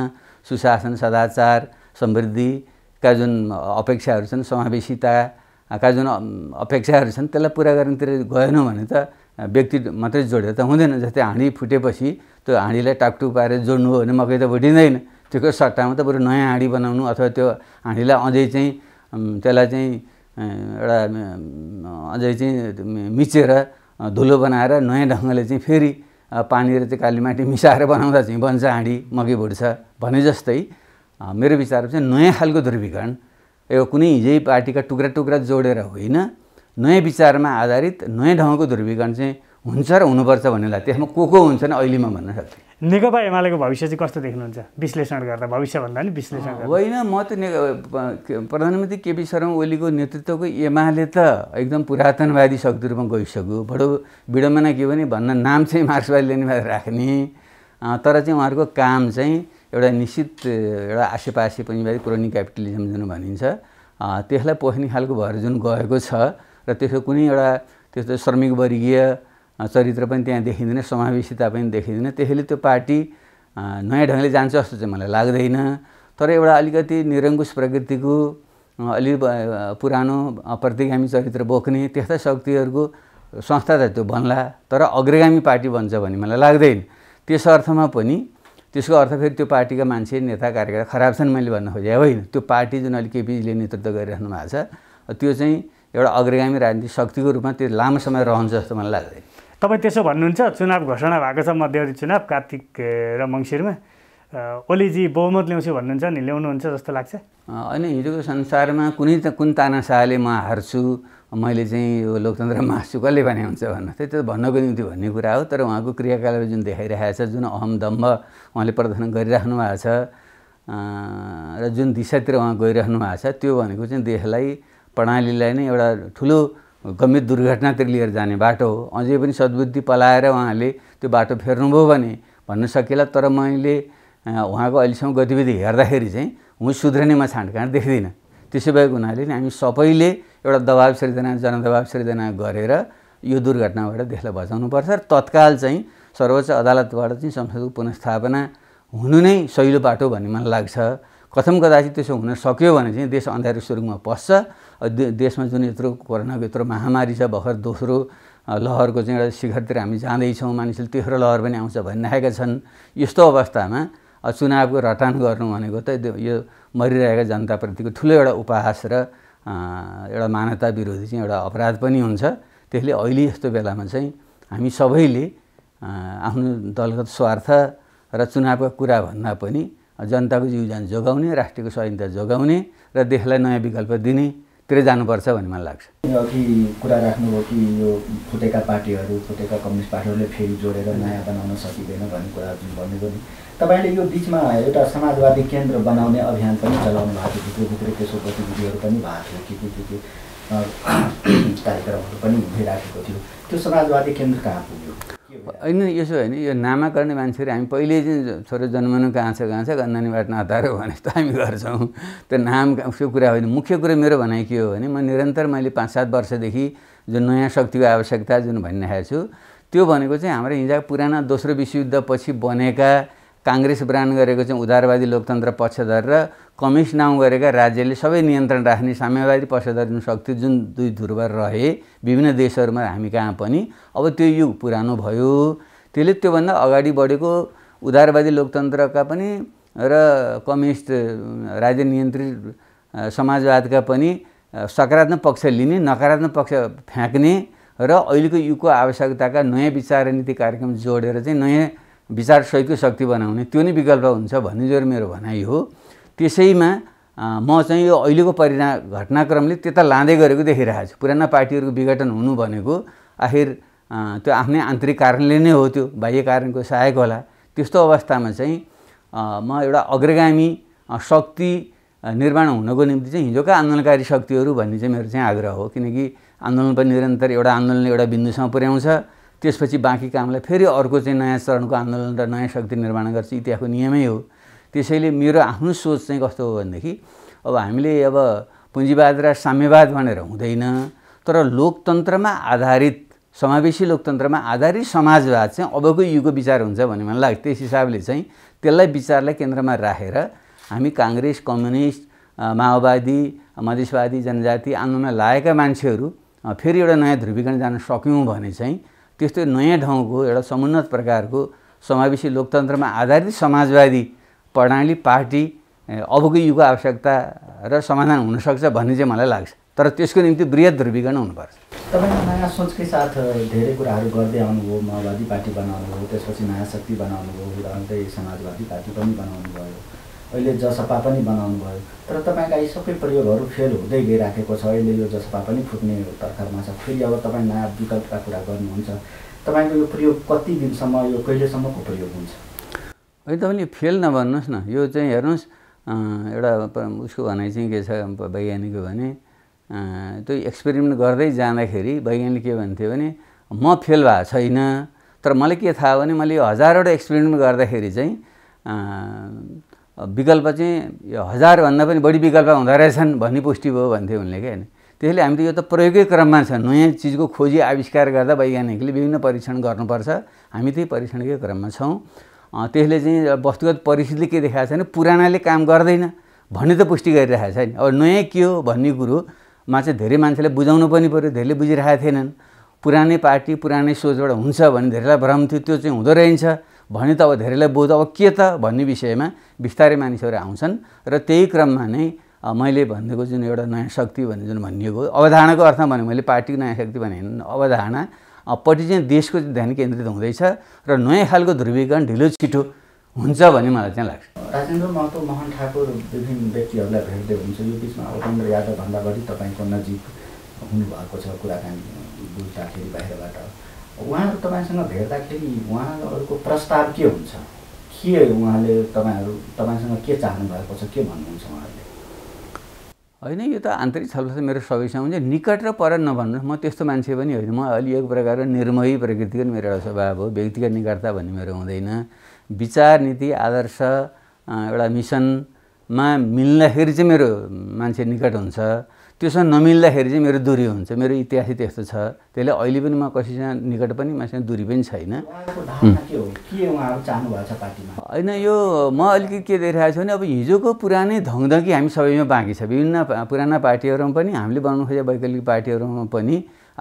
सुशासन सदाचार समृद्धिका जुन अपेक्षाहरू छन् समावेशिताका जुन अपेक्षाहरू छन् त्यसलाई पुरा गर्नेतिर गएनौँ भने त व्यक्ति मात्रै जोडेर त हुँदैन जस्तै हाँडी फुटेपछि त्यो हाँडीलाई टाकटुक पारेर जोड्नु हो भने मकै त भुटिँदैन त्यो सट्टामा त बरु नयाँ हाँडी बनाउनु अथवा त्यो हाँडीलाई अझै चाहिँ त्यसलाई चाहिँ एउटा अझै चाहिँ मिचेर धुलो बनाएर नयाँ ढङ्गले चाहिँ फेरि पानी र त्यो कालीमाटी *laughs* मिसाएर बनाउँदा चाहिँ बन्छ हाँडी मकै भुट्छ भने जस्तै मेरो विचार चाहिँ नयाँ खालको ध्रुवीकरण यो कुनै हिजै पार्टीका टुक्रा टुक्रा जोडेर होइन नयाँ विचारमा आधारित नयाँ ढङ्गको ध्रुवीकरण चाहिँ हुन्छ र हुनुपर्छ भन्ने लाग्छ त्यसमा को को हुन्छ अहिले म भन्न सक्छु नेकपा एमालेको भविष्य चाहिँ कस्तो देख्नुहुन्छ विश्लेषण गर्दा भविष्यभन्दा भन्दा नि विश्लेषण होइन म त प्रधानमन्त्री केपी शर्मा ओलीको नेतृत्वको एमाले त एकदम पुरातनवादी शक्ति रूपमा गइसक्यो बडो विडम्बना के भने भन्न नाम चाहिँ मार्क्सवादी लेनिवादी राख्ने तर चाहिँ उहाँहरूको काम चाहिँ एउटा निश्चित एउटा आसेपासे पनि क्रोनिक क्यापिटलिजम जुन भनिन्छ त्यसलाई पोख्ने खालको भएर जुन गएको छ र त्यसको कुनै एउटा त्यस्तो श्रमिक वर्गीय चरित्र पनि त्यहाँ देखिँदैन समावेशिता पनि देखिँदैन त्यसैले त्यो पार्टी नयाँ ढङ्गले जान्छ जस्तो चाहिँ मलाई लाग्दैन तर एउटा अलिकति निरङ्कुश प्रकृतिको अलि पुरानो प्रतिगामी चरित्र बोक्ने त्यस्ता शक्तिहरूको संस्था त त्यो बन्ला तर अग्रगामी पार्टी बन्छ भन्ने मलाई लाग्दैन त्यस अर्थमा पनि त्यसको अर्थ फेरि त्यो पार्टीका मान्छे नेता कार्यकर्ता खराब छन् मैले भन्न खोजेँ होइन त्यो पार्टी जुन अहिले केपिजीले नेतृत्व गरिराख्नु भएको छ त्यो चाहिँ एउटा अग्रगामी राजनीतिक शक्तिको रूपमा त्यो लामो समय रहन्छ जस्तो मलाई लाग्दैन तपाईँ त्यसो भन्नुहुन्छ चुनाव घोषणा भएको छ मध्यवर्ती चुनाव कार्तिक र मङ्सिरमा ओलीजी बहुमत ल्याउँछु भन्नुहुन्छ नि ल्याउनुहुन्छ जस्तो लाग्छ होइन हिजोको संसारमा कुनै त कुन तानासाहले म हार्छु मैले चाहिँ यो लोकतन्त्र मास्छु कसले भने हुन्छ भन्नु त्यो त भन्नको निम्ति भन्ने कुरा हो तर उहाँको क्रियाकलाप जुन देखाइरहेको छ जुन अहम दम्भ उहाँले प्रदर्शन गरिराख्नु भएको छ र जुन दिशातिर उहाँ गइरहनु भएको छ त्यो भनेको चाहिँ देशलाई प्रणालीलाई नै एउटा ठुलो गम्भीर दुर्घटनातिर लिएर जाने बाटो हो अझै पनि सद्बुद्धि पलाएर उहाँले त्यो बाटो फेर्नुभयो भने भन्न सकिएला तर मैले उहाँको अहिलेसम्म गतिविधि हेर्दाखेरि चाहिँ हुँ सुध्रिनेमा छाँडकाँड देख्दिनँ त्यसो भएको हुनाले नि हामी सबैले एउटा दबाब सिर्जना जनदबाब सिर्जना गरेर यो दुर्घटनाबाट देशलाई बचाउनुपर्छ र तत्काल चाहिँ सर्वोच्च अदालतबाट चाहिँ संसदको पुनस्थापना हुनु नै सहिलो बाटो भन्ने मलाई लाग्छ कथम कदाचित त्यसो हुन सक्यो भने चाहिँ देश अन्धारी सुरुङमा पस्छ देशमा जुन यत्रो कोरोनाको यत्रो महामारी छ भर्खर दोस्रो लहरको चाहिँ एउटा शिखरतिर हामी जाँदैछौँ मानिसले तेस्रो लहर पनि आउँछ भनिरहेका छन् यस्तो अवस्थामा चुनावको रटान गर्नु भनेको त यो मरिरहेका जनताप्रतिको ठुलो एउटा उपहास र एउटा मानवता विरोधी चाहिँ एउटा अपराध पनि हुन्छ त्यसले अहिले यस्तो बेलामा चाहिँ हामी सबैले आफ्नो दलगत स्वार्थ र चुनावका कुरा भन्दा पनि जनताको जीवजान जोगाउने राष्ट्रियको स्वाधीनता जोगाउने र देशलाई नयाँ विकल्प दिने तिर जानुपर्छ भन्ने मलाई लाग्छ अघि कुरा राख्नुभयो कि यो फुटेका पार्टीहरू फुटेका कम्युनिस्ट पार्टीहरूले फेरि जोडेर नयाँ बनाउन सकिँदैन भन्ने कुरा जुन भन्नुभयो नि तपाईँले यो बिचमा एउटा समाजवादी केन्द्र बनाउने अभियान पनि चलाउनु भएको थियो भित्र त्यसको गतिविधिहरू पनि भएको थियो के के के के कार्यक्रमहरू पनि भइराखेको थियो त्यो समाजवादी केन्द्र कहाँ पुग्यो होइन यसो होइन यो नामा गर्ने मान्छेहरू हामी पहिले चाहिँ छोरो जन्मनु कहाँ छ कहाँ छ नानीबाट नतारो भने त हामी गर्छौँ त्यो नाम त्यो कुरा होइन मुख्य कुरा मेरो भनाइ के हो भने म निरन्तर मैले पाँच सात वर्षदेखि जुन नयाँ शक्तिको आवश्यकता जुन भनिरहेको छु त्यो भनेको चाहिँ हाम्रो हिजो पुराना दोस्रो विश्वयुद्धपछि बनेका काङ्ग्रेस ब्रान्ड गरेको चाहिँ उदारवादी लोकतन्त्र पक्षधर र कम्युनिस्ट नाउँ गरेका राज्यले सबै नियन्त्रण राख्ने साम्यवादी पक्षधर जुन शक्ति जुन दुई ध्रुव रहे विभिन्न देशहरूमा हामी कहाँ पनि अब त्यो युग पुरानो भयो त्यसले त्योभन्दा अगाडि बढेको उदारवादी लोकतन्त्रका पनि र कम्युनिस्ट राज्य नियन्त्रित समाजवादका पनि सकारात्मक पक्ष लिने नकारात्मक पक्ष फ्याँक्ने र अहिलेको युगको आवश्यकताका नयाँ विचार नीति कार्यक्रम जोडेर चाहिँ नयाँ विचार सहितको शक्ति बनाउने त्यो नै विकल्प हुन्छ भन्ने जो मेरो भनाइ हो त्यसैमा म चाहिँ यो अहिलेको परिणाम घटनाक्रमले त्यता लाँदै गरेको देखिरहेको छु पुराना पार्टीहरूको विघटन हुनु भनेको आखिर त्यो आफ्नै आन्तरिक कारणले नै हो त्यो बाह्य कारणको सहायक होला त्यस्तो अवस्थामा चाहिँ म एउटा अग्रगामी शक्ति निर्माण हुनको निम्ति चाहिँ हिजोका आन्दोलनकारी शक्तिहरू भन्ने चाहिँ मेरो चाहिँ आग्रह हो किनकि आन्दोलन पनि निरन्तर एउटा आन्दोलनले एउटा बिन्दुसम्म पुर्याउँछ त्यसपछि बाँकी कामलाई फेरि अर्को चाहिँ नयाँ चरणको आन्दोलन र नयाँ शक्ति निर्माण गर्छ इतिहासको नियमै हो त्यसैले मेरो आफ्नो सोच चाहिँ कस्तो हो भनेदेखि अब हामीले अब पुँजीवाद र साम्यवाद भनेर हुँदैन तर लोकतन्त्रमा आधारित समावेशी लोकतन्त्रमा आधारित समाजवाद चाहिँ अबको युगको विचार हुन्छ भन्ने मलाई लाग्छ त्यस हिसाबले चाहिँ त्यसलाई विचारलाई केन्द्रमा राखेर हामी काङ्ग्रेस कम्युनिस्ट माओवादी मधेसवादी जनजाति आन्दोलनमा लागेका मान्छेहरू फेरि एउटा नयाँ ध्रुवीकरण जान सक्यौँ भने चाहिँ त्यस्तै नयाँ ठाउँको एउटा समुन्नत प्रकारको समावेशी लोकतन्त्रमा आधारित समाजवादी प्रणाली पार्टी अबको युगको आवश्यकता र समाधान हुनसक्छ भन्ने चाहिँ मलाई लाग्छ तर त्यसको निम्ति वृहत ध्रुवीकरण हुनुपर्छ तपाईँले नयाँ सोचकै साथ धेरै कुराहरू गर्दै आउनुभयो माओवादी पार्टी बनाउनुभयो त्यसपछि नयाँ शक्ति बनाउनुभयो र अन्तै समाजवादी पार्टी पनि बनाउनु भयो अहिले जसपा पनि बनाउनु भयो तर तपाईँका यी सबै प्रयोगहरू फेल हुँदै गइराखेको छ अहिले यो जसपा पनि फुट्ने तर्खरमा छ फेरि अब तपाईँ नयाँ विकल्पका कुरा गर्नुहुन्छ तपाईँको यो प्रयोग कति दिनसम्म यो कहिलेसम्मको प्रयोग हुन्छ होइन तपाईँले फेल नभन्नुहोस् न यो चाहिँ हेर्नुहोस् एउटा उसको भनाइ चाहिँ के छ वैज्ञानिकको भने त्यो एक्सपेरिमेन्ट गर्दै जाँदाखेरि वैज्ञानिक के भन्थ्यो भने म फेल भएको छैन तर मलाई के थाहा भने मैले हजारवटा एक्सपेरिमेन्ट गर्दाखेरि चाहिँ विकल्प चाहिँ यो हजारभन्दा पनि बढी विकल्प हुँदो रहेछन् भन्ने पुष्टि भयो भन्थ्यो उनले क्या होइन त्यसले हामी त यो त प्रयोगकै क्रममा छ नयाँ चिजको खोजी आविष्कार गर्दा वैज्ञानिकले विभिन्न परीक्षण गर्नुपर्छ हामी त्यही परीक्षणकै क्रममा छौँ त्यसले चाहिँ वस्तुगत परिस्थितिले के देखाएको छ भने पुरानाले काम गर्दैन भन्ने त पुष्टि गरिरहेको छ नि अब नयाँ के हो भन्ने कुरोमा चाहिँ धेरै मान्छेले बुझाउनु पनि पऱ्यो धेरैले बुझिरहेका थिएनन् पुरानै पार्टी पुरानै सोचबाट हुन्छ भन्ने धेरैलाई भ्रम थियो त्यो चाहिँ हुँदो रहेछ भने त अब धेरैलाई बोध अब के त भन्ने विषयमा बिस्तारै मानिसहरू आउँछन् र त्यही क्रममा नै मैले भनेको जुन एउटा नयाँ शक्ति भन्ने जुन भनिएको अवधारणाको अर्थमा भने मैले पार्टीको नयाँ शक्ति भने अवधारणापट्टि चाहिँ देशको ध्यान केन्द्रित हुँदैछ र नयाँ खालको ध्रुवीकरण ढिलो छिटो हुन्छ भन्ने मलाई चाहिँ लाग्छ राजेन्द्र महतो मोहन ठाकुर विभिन्न व्यक्तिहरूलाई भेट्दै हुन्छ यो बिचमा अवतेन्द्र यादवभन्दा बढी तपाईँको नजिक हुनुभएको छ कुराकानी बुझ्दाखेरि बाहिरबाट उहाँहरू तपाईँसँग भेट्दाखेरि उहाँहरूको प्रस्ताव के हुन्छ के उहाँले तपाईँहरू तपाईँसँग के चाहनु भएको छ के भन्नुहुन्छ उहाँहरूले होइन यो त आन्तरिक छलफल मेरो सबैसँग हुन्छ निकट र पर नभन्नुहोस् म त्यस्तो मान्छे पनि होइन म अलि एक प्रकार निर्मयी प्रकृतिको मेरो एउटा स्वभाव हो व्यक्तिगत निकटता भन्ने मेरो हुँदैन विचार नीति आदर्श एउटा मिसनमा मिल्दाखेरि चाहिँ मेरो मान्छे निकट हुन्छ त्योसँग नमिल्दाखेरि चाहिँ मेरो दुरी हुन्छ मेरो इतिहास त्यस्तो छ त्यसले अहिले पनि म कसैसँग निकट पनि मसँग दुरी पनि छैन होइन यो म अलिकति के देखिरहेको छु भने अब हिजोको पुरानै धङधकी हामी सबैमा बाँकी छ विभिन्न पुराना पार्टीहरूमा पनि हामीले बनाउनु खोजेको वैकल्पिक पार्टीहरूमा पनि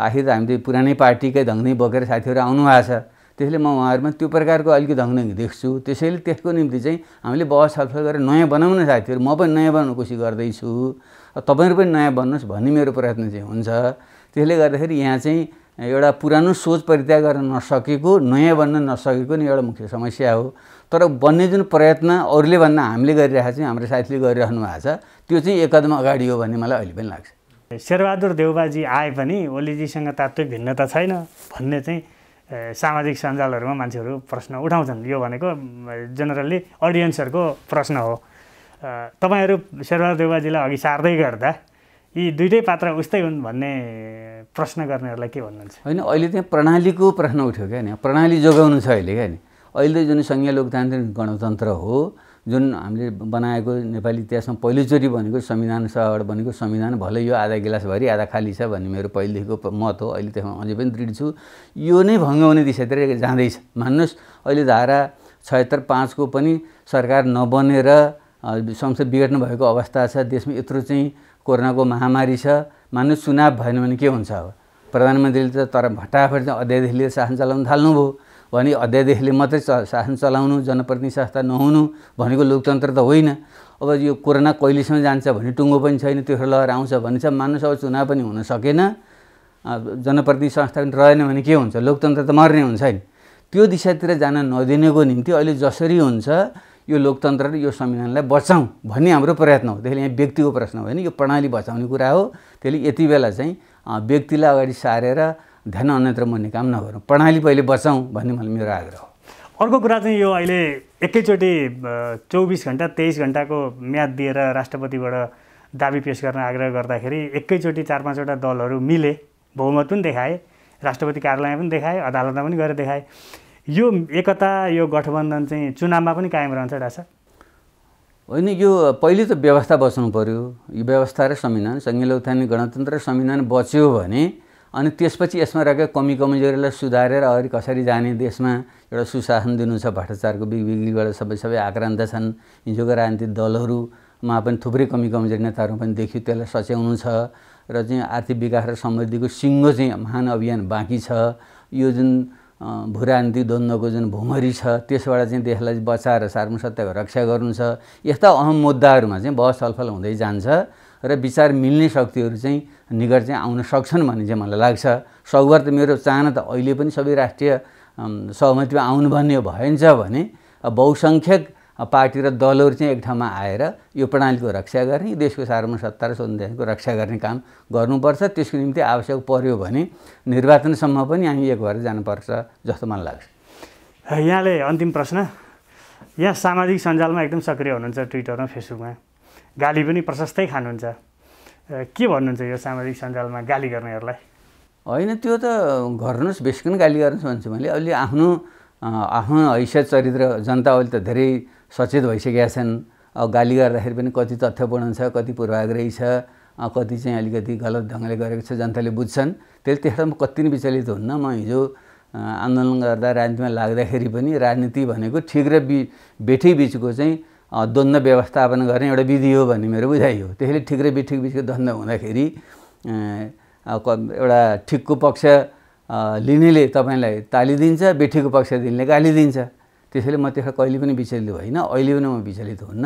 आखिर हामी त पुरानै पार्टीकै धङधकी बोकेर साथीहरू आउनु भएको छ त्यसले म उहाँहरूमा त्यो प्रकारको अलिकति धङधङ देख्छु त्यसैले त्यसको निम्ति चाहिँ हामीले बहस छलफल गरेर नयाँ बनाउन साथीहरू म पनि नयाँ बनाउनु कोसिस गर्दैछु तपाईँहरू पनि नयाँ बन्नुहोस् भन्ने मेरो प्रयत्न चाहिँ हुन्छ त्यसले गर्दाखेरि यहाँ चाहिँ एउटा पुरानो सोच परित्याग गर्न नसकेको नयाँ बन्न नसकेको नै एउटा मुख्य समस्या हो तर बन्ने जुन प्रयत्न अरूले भन्दा हामीले गरिरहेको छौँ हाम्रो साथीले गरिरहनु भएको छ त्यो चाहिँ एकदम अगाडि हो भन्ने मलाई अहिले पनि लाग्छ शेरबहादुर देउबाजी आए पनि ओलीजीसँग तात्विक भिन्नता छैन भन्ने चाहिँ सामाजिक सञ्जालहरूमा मान्छेहरू प्रश्न उठाउँछन् यो भनेको जेनरली अडियन्सहरूको प्रश्न हो तपाईँहरू शेरबहादुर देवबाजीलाई अघि सार्दै गर्दा यी दुइटै पात्र उस्तै हुन् भन्ने प्रश्न गर्नेहरूलाई के भन्नुहुन्छ होइन अहिले त्यहाँ प्रणालीको प्रश्न उठ्यो क्या नि प्रणाली जोगाउनु छ अहिले क्या नि अहिले जुन सङ्घीय लोकतान्त्रिक गणतन्त्र हो जुन हामीले बनाएको नेपाली इतिहासमा पहिलोचोटि भनेको संविधान सभाबाट भनेको संविधान भलै यो आधा गिलासभरि आधा खाली छ भन्ने मेरो पहिलेदेखिको मत हो अहिले त्यसमा अझै पनि दृढ छु यो नै भङ्गाउने दिशातिर जाँदैछ मान्नुहोस् अहिले धारा छयत्तर पाँचको पनि सरकार नबनेर संसद बिगार्नु भएको अवस्था छ देशमा यत्रो चाहिँ कोरोनाको महामारी छ मान्नु चुनाव भएन भने के हुन्छ अब प्रधानमन्त्रीले त तर फटाफट चाहिँ अध्यादेशले शासन चलाउनु थाल्नुभयो भने अध्यादेशले मात्रै शासन चलाउनु जनप्रतिनिधि संस्था नहुनु भनेको लोकतन्त्र त होइन अब यो कोरोना कहिलेसम्म जान्छ भन्ने टुङ्गो पनि छैन त्यो लहर आउँछ भने छ मान्नुहोस् अब चुनाव पनि हुन सकेन जनप्रतिनिधि संस्था पनि रहेन भने के हुन्छ लोकतन्त्र त मर्ने हुन्छ नि त्यो दिशातिर जान नदिनेको निम्ति अहिले जसरी हुन्छ यो लोकतन्त्र र यो संविधानलाई बचाउँ भन्ने हाम्रो प्रयत्न हो त्यसले यहाँ व्यक्तिको प्रश्न होइन यो प्रणाली बचाउने कुरा हो त्यसले यति बेला चाहिँ व्यक्तिलाई अगाडि सारेर ध्यान अन्यत्र मर्ने काम नगरौँ प्रणाली पहिले बचाउँ भन्ने मलाई मेरो आग्रह हो अर्को कुरा चाहिँ यो अहिले एकैचोटि चौबिस घन्टा तेइस घन्टाको म्याद दिएर राष्ट्रपतिबाट दाबी पेस गर्न आग्रह गर्दाखेरि एकैचोटि चार पाँचवटा दलहरू मिले बहुमत पनि देखाए राष्ट्रपति कार्यालयमा पनि देखाए अदालतमा पनि गएर देखाए यो एकता यो गठबन्धन चाहिँ चुनावमा पनि कायम रहन्छ डासा होइन यो पहिले त व्यवस्था बस्नु पऱ्यो यो व्यवस्था र संविधान सङ्घीय उत्थान गणतन्त्र संविधान बच्यो भने अनि त्यसपछि यसमा रहेका कमी कमजोरीलाई सुधारेर अगाडि कसरी जाने देशमा एउटा सुशासन दिनु छ भ्रष्टाचारको बिग्बिग्लीबाट सबै सबै आक्रान्त छन् हिजोका राजनीतिक दलहरूमा पनि थुप्रै कमी कमजोरी नेताहरू पनि देखियो त्यसलाई सच्याउनु छ र चाहिँ आर्थिक विकास र समृद्धिको सिङ्गो चाहिँ महान अभियान बाँकी छ यो जुन भुरान्ती द्वन्द्वको जुन भुमरी छ त्यसबाट चाहिँ देशलाई बचाएर सत्यको रक्षा गर्नु छ यस्ता अहम मुद्दाहरूमा चाहिँ बहस छलफल हुँदै जान्छ र विचार मिल्ने शक्तिहरू चाहिँ निकट चाहिँ आउन सक्छन् भन्ने चाहिँ मलाई लाग्छ सगभर त मेरो चाहना त अहिले पनि सबै राष्ट्रिय सहमतिमा आउनु भन्ने भइन्छ भने बहुसङ्ख्यक पार्टी र दलहरू चाहिँ एक ठाउँमा आएर यो प्रणालीको रक्षा गर्ने देशको सार्वभौम सत्ता र संविधानको रक्षा गर्ने काम गर्नुपर्छ त्यसको निम्ति आवश्यक पर्यो भने निर्वाचनसम्म पनि हामी एक भएर जानुपर्छ जस्तो मलाई लाग्छ यहाँले अन्तिम प्रश्न यहाँ सामाजिक सञ्जालमा एकदम सक्रिय हुनुहुन्छ ट्विटरमा फेसबुकमा गाली पनि प्रशस्तै खानुहुन्छ के भन्नुहुन्छ यो सामाजिक सञ्जालमा गाली गर्नेहरूलाई होइन त्यो त गर्नुहोस् बेसकन गाली गर्नुहोस् भन्छु मैले अहिले आफ्नो आफ्नो हैसियत चरित्र जनता अहिले त धेरै सचेत भइसकेका छन् अब गाली गर्दाखेरि पनि कति तथ्यपूर्ण छ कति पूर्वाग्रही छ कति चाहिँ अलिकति गलत ढङ्गले गरेको छ जनताले बुझ्छन् त्यसले त्यसमा म कति नै विचलित हुन्न म हिजो आन्दोलन गर्दा राजनीतिमा लाग्दाखेरि पनि राजनीति भनेको ठिक र बि बेठी बिचको चाहिँ द्वन्द्व व्यवस्थापन गर्ने एउटा विधि हो भन्ने मेरो बुझाइ हो त्यसले ठिक र बेठिक बिचको द्वन्द्व हुँदाखेरि एउटा ठिकको पक्ष लिनेले तपाईँलाई ताली दिन्छ बेठीको पक्ष दिनेले गाली दिन्छ त्यसैले म त्यसलाई कहिले पनि विचलित होइन अहिले पनि म विचलित हुन्न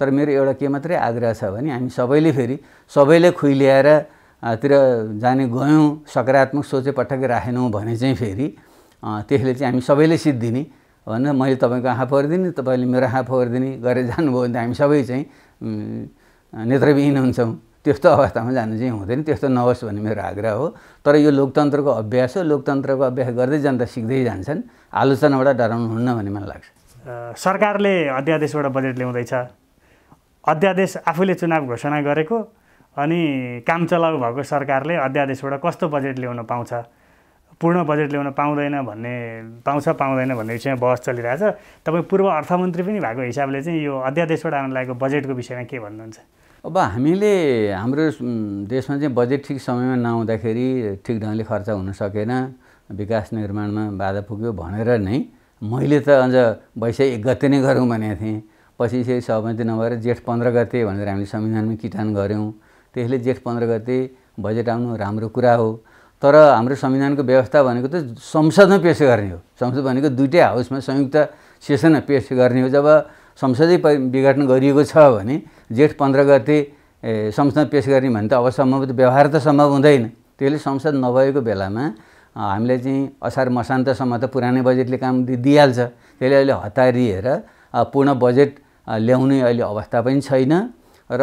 तर मेरो एउटा के मात्रै आग्रह छ भने हामी सबैले फेरि सबैले खुइल्याएर तिर जाने गयौँ सकारात्मक सोचे पटक्कै राखेनौँ भने चाहिँ फेरि त्यसले चाहिँ हामी सबैले सिद्धिने होइन मैले तपाईँको आँखा परिदिने तपाईँले मेरो आँखा परिदिने गरेर जानुभयो भने हामी सबै चाहिँ नेत्रविहीन हुन्छौँ त्यस्तो अवस्थामा जानु चाहिँ हुँदैन त्यस्तो नहोस् भन्ने मेरो आग्रह हो तर यो लोकतन्त्रको अभ्यास हो लोकतन्त्रको अभ्यास गर्दै जनता सिक्दै जान्छन् आलोचनाबाट डराउनु डराउनुहुन्न भन्ने मलाई लाग्छ सरकारले अध्यादेशबाट बजेट ल्याउँदैछ अध्यादेश आफूले चुनाव घोषणा गरेको अनि काम चलाउ भएको सरकारले अध्यादेशबाट कस्तो बजेट ल्याउन पाउँछ पूर्ण बजेट ल्याउन पाउँदैन भन्ने पाउँछ पाउँदैन भन्ने विषयमा बहस चलिरहेछ तपाईँ पूर्व अर्थमन्त्री पनि भएको हिसाबले चाहिँ यो अध्यादेशबाट आउन लागेको बजेटको विषयमा के भन्नुहुन्छ अब हामीले हाम्रो देशमा चाहिँ बजेट ठिक समयमा नआउँदाखेरि ठिक ढङ्गले खर्च हुन सकेन विकास निर्माणमा बाधा पुग्यो भनेर नै मैले त अझ वैशाख एक गते नै गरौँ भनेको थिएँ पछि चाहिँ सहमति नभएर जेठ पन्ध्र गते भनेर हामीले संविधानमा किटान गऱ्यौँ त्यसले जेठ पन्ध्र गते बजेट आउनु राम्रो कुरा हो तर हाम्रो संविधानको व्यवस्था भनेको त संसदमा पेस गर्ने हो संसद भनेको दुइटै हाउसमा संयुक्त सेसनमा पेस गर्ने हो जब संसदै विघटन गरिएको छ भने जेठ पन्ध्र गते संसदमा पेस गर्ने भने त अब सम्भव व्यवहार त सम्भव हुँदैन त्यसले संसद नभएको बेलामा हामीले चाहिँ असार मसान्तसम्म त पुरानै बजेटले काम दिइहाल्छ त्यसले अहिले हतारिएर पूर्ण बजेट ल्याउने अहिले अवस्था पनि छैन र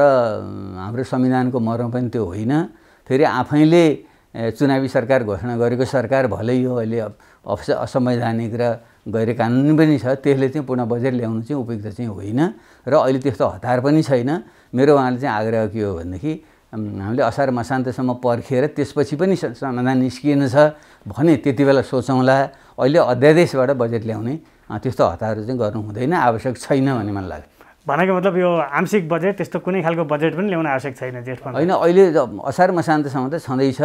हाम्रो संविधानको मर्म पनि त्यो होइन फेरि आफैले चुनावी सरकार घोषणा गरेको सरकार भलै यो अहिले असंवैधानिक र गैर कानुनी पनि छ त्यसले चाहिँ पुनः बजेट ल्याउनु चाहिँ उपयुक्त चाहिँ होइन र अहिले त्यस्तो हतार पनि छैन मेरो उहाँले चाहिँ आग्रह के हो भनेदेखि हामीले असार मसान्तसम्म पर्खेर त्यसपछि पनि समाधान निस्किएन छ भने त्यति बेला सोचौँला अहिले अध्यादेशबाट बजेट ल्याउने त्यस्तो हतारहरू चाहिँ गर्नु हुँदैन आवश्यक छैन भन्ने मलाई लाग्छ भनेको मतलब यो आंशिक बजेट त्यस्तो कुनै खालको बजेट पनि ल्याउन आवश्यक छैन जेठमा होइन अहिले असार मसान्तसम्म त छँदैछ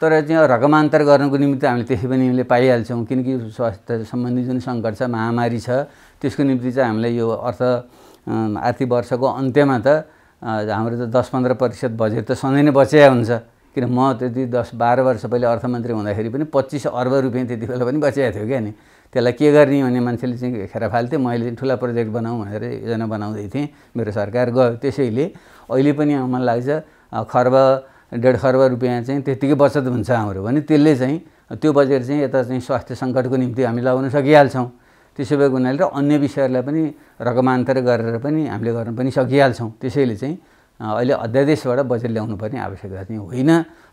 तर त्यहाँ रकमान्तर गर्नुको निम्ति हामीले त्यही पनि हामीले पाइहाल्छौँ किनकि स्वास्थ्य सम्बन्धी जुन सङ्कट छ महामारी छ त्यसको निम्ति चाहिँ हामीलाई यो अर्थ आर्थिक वर्षको अन्त्यमा त हाम्रो त दस पन्ध्र प्रतिशत बजेट त सधैँ नै बचिया हुन्छ किन म त्यति दस बाह्र वर्ष पहिले अर्थमन्त्री हुँदाखेरि पनि पच्चिस अर्ब रुपियाँ त्यति बेला पनि बचिया थियो क्या नि त्यसलाई के गर्ने भन्ने मान्छेले चाहिँ खेर फाल्थेँ मैले ठुला प्रोजेक्ट बनाऊँ भनेर योजना बनाउँदै थिएँ मेरो सरकार गयो त्यसैले अहिले पनि मलाई लाग्छ खर्ब डेढ खर्ब रुपियाँ चाहिँ त्यत्तिकै बचत हुन्छ हाम्रो भने त्यसले चाहिँ त्यो बजेट चाहिँ यता चाहिँ स्वास्थ्य सङ्कटको निम्ति हामी लगाउन सकिहाल्छौँ त्यसो भएको हुनाले र अन्य विषयहरूलाई पनि रकमान्तर गरेर पनि हामीले गर्न पनि सकिहाल्छौँ त्यसैले चाहिँ अहिले अध्यादेशबाट बजेट ल्याउनुपर्ने आवश्यकता चाहिँ होइन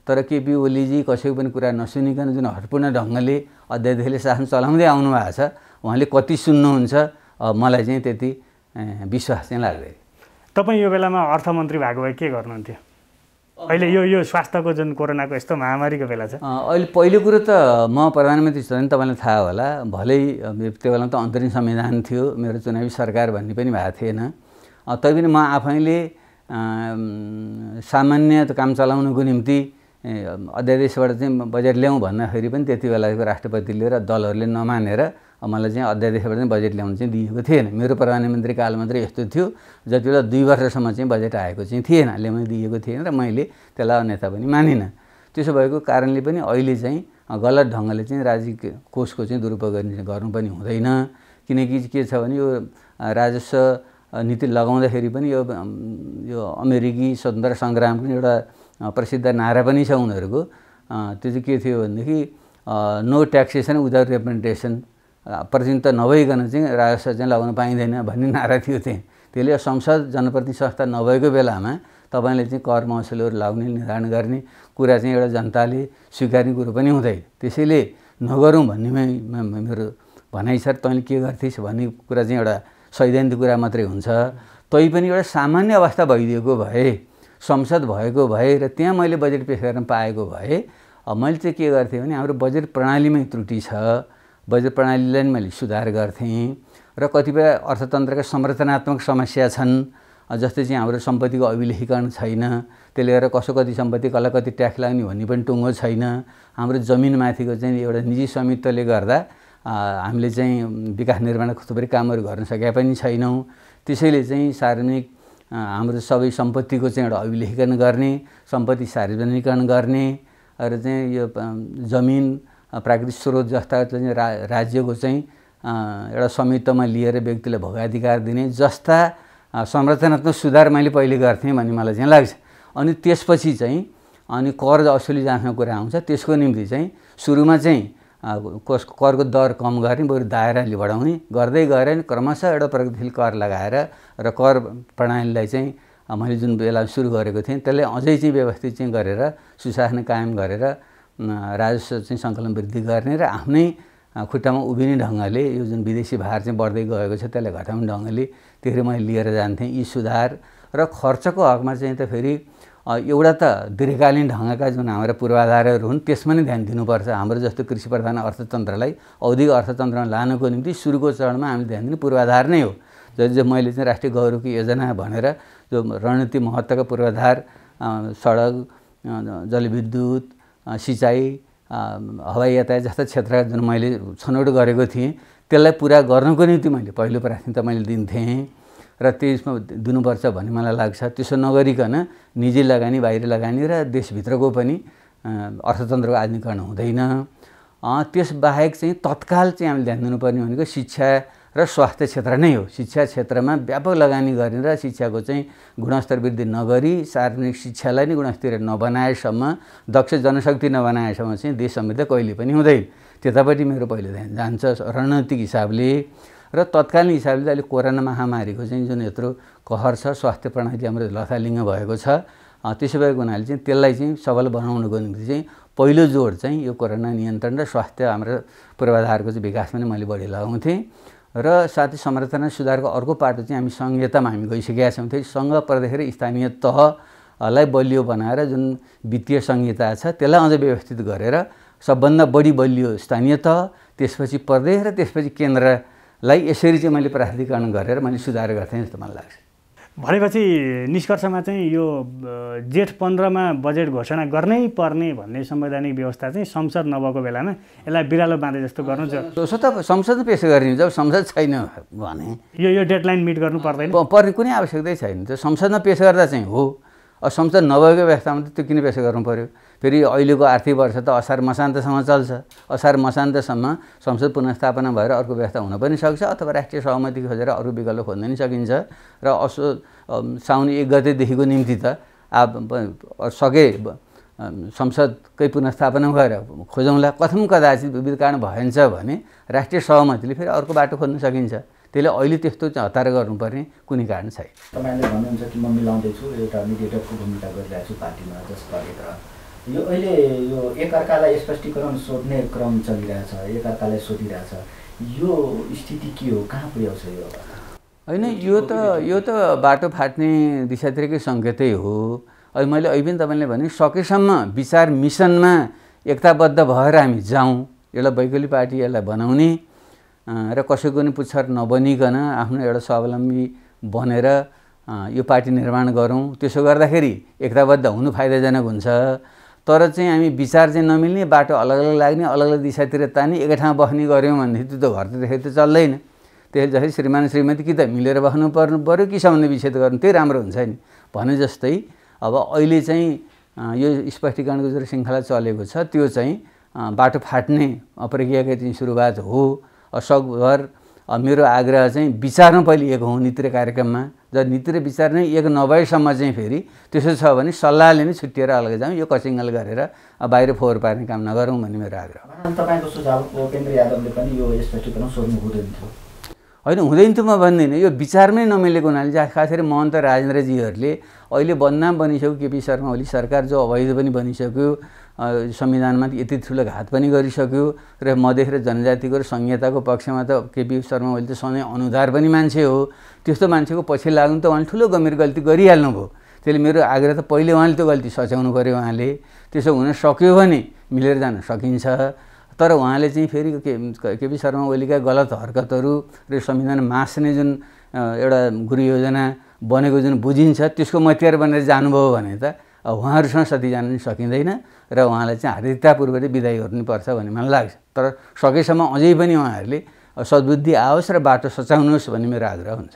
तर केपी ओलीजी कसैको पनि कुरा नसुनिकन जुन हटपूर्ण ढङ्गले अध्यादेशले शासन चलाउँदै आउनु भएको छ उहाँले कति सुन्नुहुन्छ मलाई चाहिँ त्यति विश्वास चाहिँ लाग्दैन तपाईँ यो बेलामा अर्थमन्त्री भएको भए के गर्नुहुन्थ्यो अहिले यो यो स्वास्थ्यको जुन कोरोनाको यस्तो महामारीको बेला छ अहिले पहिलो कुरो त म प्रधानमन्त्री छु भने तपाईँलाई थाहा होला भलै त्यो बेलामा त अन्तरिम संविधान थियो मेरो चुनावी सरकार भन्ने पनि भएको थिएन तैपनि म आफैले सामान्य काम चलाउनुको निम्ति अध्यादेशबाट चाहिँ बजेट ल्याउँ भन्दाखेरि पनि त्यति बेलाको राष्ट्रपतिले र दलहरूले नमानेर मलाई चाहिँ अध्यादेशबाट चाहिँ बजेट ल्याउनु चाहिँ दिएको थिएन मेरो प्रधानमन्त्री काल मात्रै यस्तो थियो जति बेला दुई वर्षसम्म चाहिँ बजेट आएको चाहिँ थिएन ल्याउनु दिएको थिएन र मैले त्यसलाई अन्यथा पनि मानिनँ त्यसो भएको कारणले पनि अहिले चाहिँ गलत ढङ्गले चाहिँ राज्य कोषको चाहिँ दुरुपयोग गर्ने गर्नु पनि हुँदैन किनकि के छ भने यो राजस्व नीति लगाउँदाखेरि पनि यो यो अमेरिकी स्वतन्त्र सङ्ग्रामको एउटा प्रसिद्ध नारा पनि छ उनीहरूको त्यो चाहिँ के थियो भनेदेखि नो ट्याक्सेसन विदाउट रिप्रेजेन्टेसन प्रतिनिधित्व नभइकन चाहिँ राजस्व चाहिँ लगाउन पाइँदैन भन्ने नारा थियो त्यहाँ त्यसले संसद जनप्रति संस्था नभएको बेलामा तपाईँले चाहिँ कर महसुलहरू लाउने निर्धारण गर्ने कुरा चाहिँ एउटा जनताले स्वीकार्ने कुरो पनि हुँदैन त्यसैले नगरौँ भन्नेमै मेरो भनाइ छ तैँले के गर्थेस् भन्ने कुरा चाहिँ एउटा सैद्धान्तिक कुरा मात्रै हुन्छ तै पनि एउटा सामान्य अवस्था भइदिएको भए संसद भएको भए र त्यहाँ मैले बजेट पेस गर्न पाएको भए मैले चाहिँ के गर्थेँ भने हाम्रो बजेट प्रणालीमै त्रुटि छ बजेट प्रणालीलाई पनि मैले सुधार गर्थेँ र कतिपय अर्थतन्त्रका संरचनात्मक समस्या छन् जस्तै चाहिँ हाम्रो सम्पत्तिको अभिलेखीकरण छैन त्यसले गर्दा कसो कति सम्पत्ति कसलाई कति ट्याक्स लाग्ने भन्ने पनि टुङ्गो छैन हाम्रो जमिनमाथिको चाहिँ एउटा निजी स्वामित्वले गर्दा हामीले चाहिँ विकास निर्माणको थुप्रै कामहरू गर्न सकेका पनि छैनौँ त्यसैले चाहिँ सार्वजनिक हाम्रो सबै सम्पत्तिको चाहिँ एउटा अभिलेखन गर्ने सम्पत्ति सार्वजनिकरण गर्ने र चाहिँ यो जमिन प्राकृतिक स्रोत जस्ता चाहिँ रा राज्यको चाहिँ एउटा स्वामित्वमा लिएर व्यक्तिलाई भोगाधिकार दिने जस्ता संरचनात्मक सुधार मैले पहिले गर्थेँ भन्ने मलाई चाहिँ लाग्छ अनि त्यसपछि चाहिँ अनि कर असुली जाँच्ने कुरा आउँछ त्यसको निम्ति चाहिँ सुरुमा चाहिँ कस करको दर कम गर्ने बरु दायराले बढाउने गर्दै गएर नि क्रमशः एउटा प्रगतिशील कर लगाएर र कर प्रणालीलाई चाहिँ मैले जुन बेला सुरु गरेको थिएँ त्यसले अझै चाहिँ व्यवस्थित चाहिँ गरेर सुशासन कायम गरेर राजस्व चाहिँ सङ्कलन वृद्धि गर्ने र आफ्नै खुट्टामा उभिने ढङ्गले यो जुन विदेशी भार चाहिँ बढ्दै गएको छ त्यसलाई घटाउने ढङ्गले त्यसरी मैले लिएर जान्थेँ यी सुधार र खर्चको हकमा चाहिँ त फेरि एउटा त दीर्घकालीन ढङ्गका जुन हाम्रा पूर्वाधारहरू हुन् त्यसमा नै ध्यान दिनुपर्छ हाम्रो जस्तो कृषि प्रधान अर्थतन्त्रलाई औद्योगिक अर्थतन्त्रमा लानुको निम्ति सुरुको चरणमा हामीले ध्यान दिने पूर्वाधार नै हो जो मैले चाहिँ राष्ट्रिय गौरवको योजना भनेर जो रणनीति महत्त्वका पूर्वाधार सडक जलविद्युत सिँचाइ हवाई यातायात जस्ता क्षेत्र जुन मैले छनौट गरेको थिएँ त्यसलाई पुरा गर्नको निम्ति मैले पहिलो प्राथमिकता मैले दिन्थेँ र त्यसमा दिनुपर्छ भन्ने मलाई लाग्छ त्यसो नगरिकन निजी लगानी बाहिर लगानी र देशभित्रको पनि अर्थतन्त्रको आधुनिकरण हुँदैन त्यसबाहेक चाहिँ तत्काल चाहिँ हामीले ध्यान दिनुपर्ने भनेको शिक्षा र स्वास्थ्य क्षेत्र नै हो शिक्षा क्षेत्रमा व्यापक लगानी गरेर शिक्षाको चाहिँ गुणस्तर वृद्धि नगरी सार्वजनिक शिक्षालाई नै गुणस्तरीय नबनाएसम्म दक्ष जनशक्ति नबनाएसम्म चाहिँ देश समृद्ध कहिले पनि हुँदैन त्यतापट्टि मेरो पहिलो ध्यान जान्छ रणनीतिक हिसाबले र तत्कालीन हिसाबले अहिले कोरोना महामारीको चाहिँ जुन यत्रो कहर छ स्वास्थ्य प्रणाली हाम्रो लथालिङ्ग भएको छ त्यसो भएको हुनाले चाहिँ त्यसलाई चाहिँ सबल बनाउनुको निम्ति चाहिँ पहिलो जोड चाहिँ यो कोरोना नियन्त्रण र स्वास्थ्य हाम्रो पूर्वाधारको चाहिँ विकास पनि मैले बढी लगाउँथेँ र साथै संरचना सुधारको अर्को पाटो चाहिँ हामी सङ्घीयतामा हामी गइसकेका छौँ त्यही सङ्घ पर्दाखेरि स्थानीय तहलाई बलियो बनाएर जुन वित्तीय संहिता छ त्यसलाई अझ व्यवस्थित गरेर सबभन्दा बढी बलियो स्थानीय तह त्यसपछि प्रदेश र त्यसपछि केन्द्र लाई यसरी चाहिँ मैले प्राधिकरण गरेर मैले सुधार गर्थेँ जस्तो मलाई लाग्छ भनेपछि निष्कर्षमा चाहिँ यो जेठ पन्ध्रमा बजेट घोषणा गर्नै पर्ने भन्ने संवैधानिक व्यवस्था चाहिँ संसद नभएको बेलामा यसलाई बिरालो बाँधे जस्तो गर्नु जस्तो त संसद पेस गरिने जब संसद छैन भने यो यो डेडलाइन मिट गर्नु पर्दैन पर्ने कुनै आवश्यकतै छैन त्यो संसदमा पेस गर्दा चाहिँ हो अब संसद नभएको व्यवस्थामा त त्यो किन पेस गर्नु पऱ्यो फेरि अहिलेको आर्थिक वर्ष त असार मसान्तसम्म चल्छ असार मसान्तसम्म संसद पुनस्थापना भएर अर्को व्यवस्था हुन पनि सक्छ अथवा राष्ट्रिय सहमति खोजेर अरू विकल्प खोज्न पनि सकिन्छ र असो साउन एक गतेदेखिको निम्ति त आ सके संसदकै पुनर्स्थापना भएर खोजौँला कथम कदाचित विविध कारण भएन्छ भने राष्ट्रिय सहमतिले फेरि अर्को बाटो खोज्न सकिन्छ त्यसले अहिले त्यस्तो चाहिँ हतार गर्नुपर्ने कुनै कारण छैन तपाईँले भन्नुहुन्छ कि म मिलाउँदैछु एउटा मिडिएटरको भूमिका गरिरहेको छु पार्टीमा जसबाट यो अहिले यो एकअर्कालाई स्पष्टीकरण सोध्ने क्रम चलिरहेछ एकअर्कालाई सोधिरहेछ यो स्थिति के हो कहाँ पुर्याउँछ यो होइन यो त यो त बाटो फाट्ने दिशातिरकै सङ्केतै हो अहिले मैले अहिले पनि तपाईँले भने सकेसम्म विचार मिसनमा एकताबद्ध भएर हामी जाउँ एउटा वैकली पार्टी यसलाई बनाउने र कसैको पनि पुच्छर नबनिकन आफ्नो एउटा स्वावलम्बी बनेर यो पार्टी निर्माण गरौँ त्यसो गर्दाखेरि एकताबद्ध हुनु फाइदाजनक हुन्छ तर चाहिँ हामी विचार चाहिँ नमिल्ने बाटो अलग अलग लाग्ने अलग अलग दिशातिर तान्ने एकै ठाउँ बस्ने गऱ्यौँ भनेदेखि त्यो त घरतिरखेरि त चल्दैन त्यसले जस्तै श्रीमान श्रीमती कि त मिलेर बस्नु पर्नु पऱ्यो कि सम्बन्ध विच्छेद गर्नु त्यही राम्रो हुन्छ नि भने जस्तै अब अहिले चाहिँ यो स्पष्टीकरणको जुन श्रृङ्खला चलेको छ त्यो चाहिँ बाटो फाट्ने प्रक्रियाकै चाहिँ सुरुवात हो सकभर मेरो आग्रह चाहिँ विचारमा पहिले एक हुँ कार्यक्रममा ज नीति र विचार नै एक नभएसम्म चाहिँ फेरि त्यसो छ भने सल्लाहले नै छुट्टिएर अलग जाउँ यो कसिङ्गल गरेर बाहिर फोहोर पार्ने काम नगरौँ भन्ने मेरो आग्रह तपाईँको सुझाव केन्द्र यादवले पनि यो सोध्नु हुँदैन थियो होइन हुँदैन थियो म भन्दिनँ यो विचारमै नमिलेको हुनाले चाहिँ खास गरी महन्त राजेन्द्रजीहरूले अहिले बदनाम बनिसक्यो केपी शर्मा ओली सरकार जो अवैध पनि बनिसक्यो संविधानमा यति ठुलो घात पनि गरिसक्यो र मधेस र जनजातिको र संहिताको पक्षमा त केपी शर्मा ओली त सधैँ अनुधार पनि मान्छे हो त्यस्तो मान्छेको पछि लाग्नु त उहाँले ठुलो गम्भीर गल्ती गरिहाल्नु भयो त्यसले मेरो आग्रह त पहिले उहाँले त्यो गल्ती सच्याउनु पऱ्यो उहाँले त्यसो हुन सक्यो भने मिलेर जान सकिन्छ तर उहाँले चाहिँ फेरि के केपी शर्मा ओलीका गलत हरकतहरू र संविधान मास्ने जुन एउटा गुरु योजना बनेको जुन बुझिन्छ त्यसको मतियार बनेर जानुभयो भने त उहाँहरूसँग सती जान पनि सकिँदैन र उहाँलाई चाहिँ हार्दिकतापूर्वक विदाय गर्नुपर्छ भन्ने मलाई लाग्छ तर सकेसम्म अझै पनि उहाँहरूले सद्बुद्धि आओस् र बाटो सचाउनुहोस् भन्ने मेरो आग्रह हुन्छ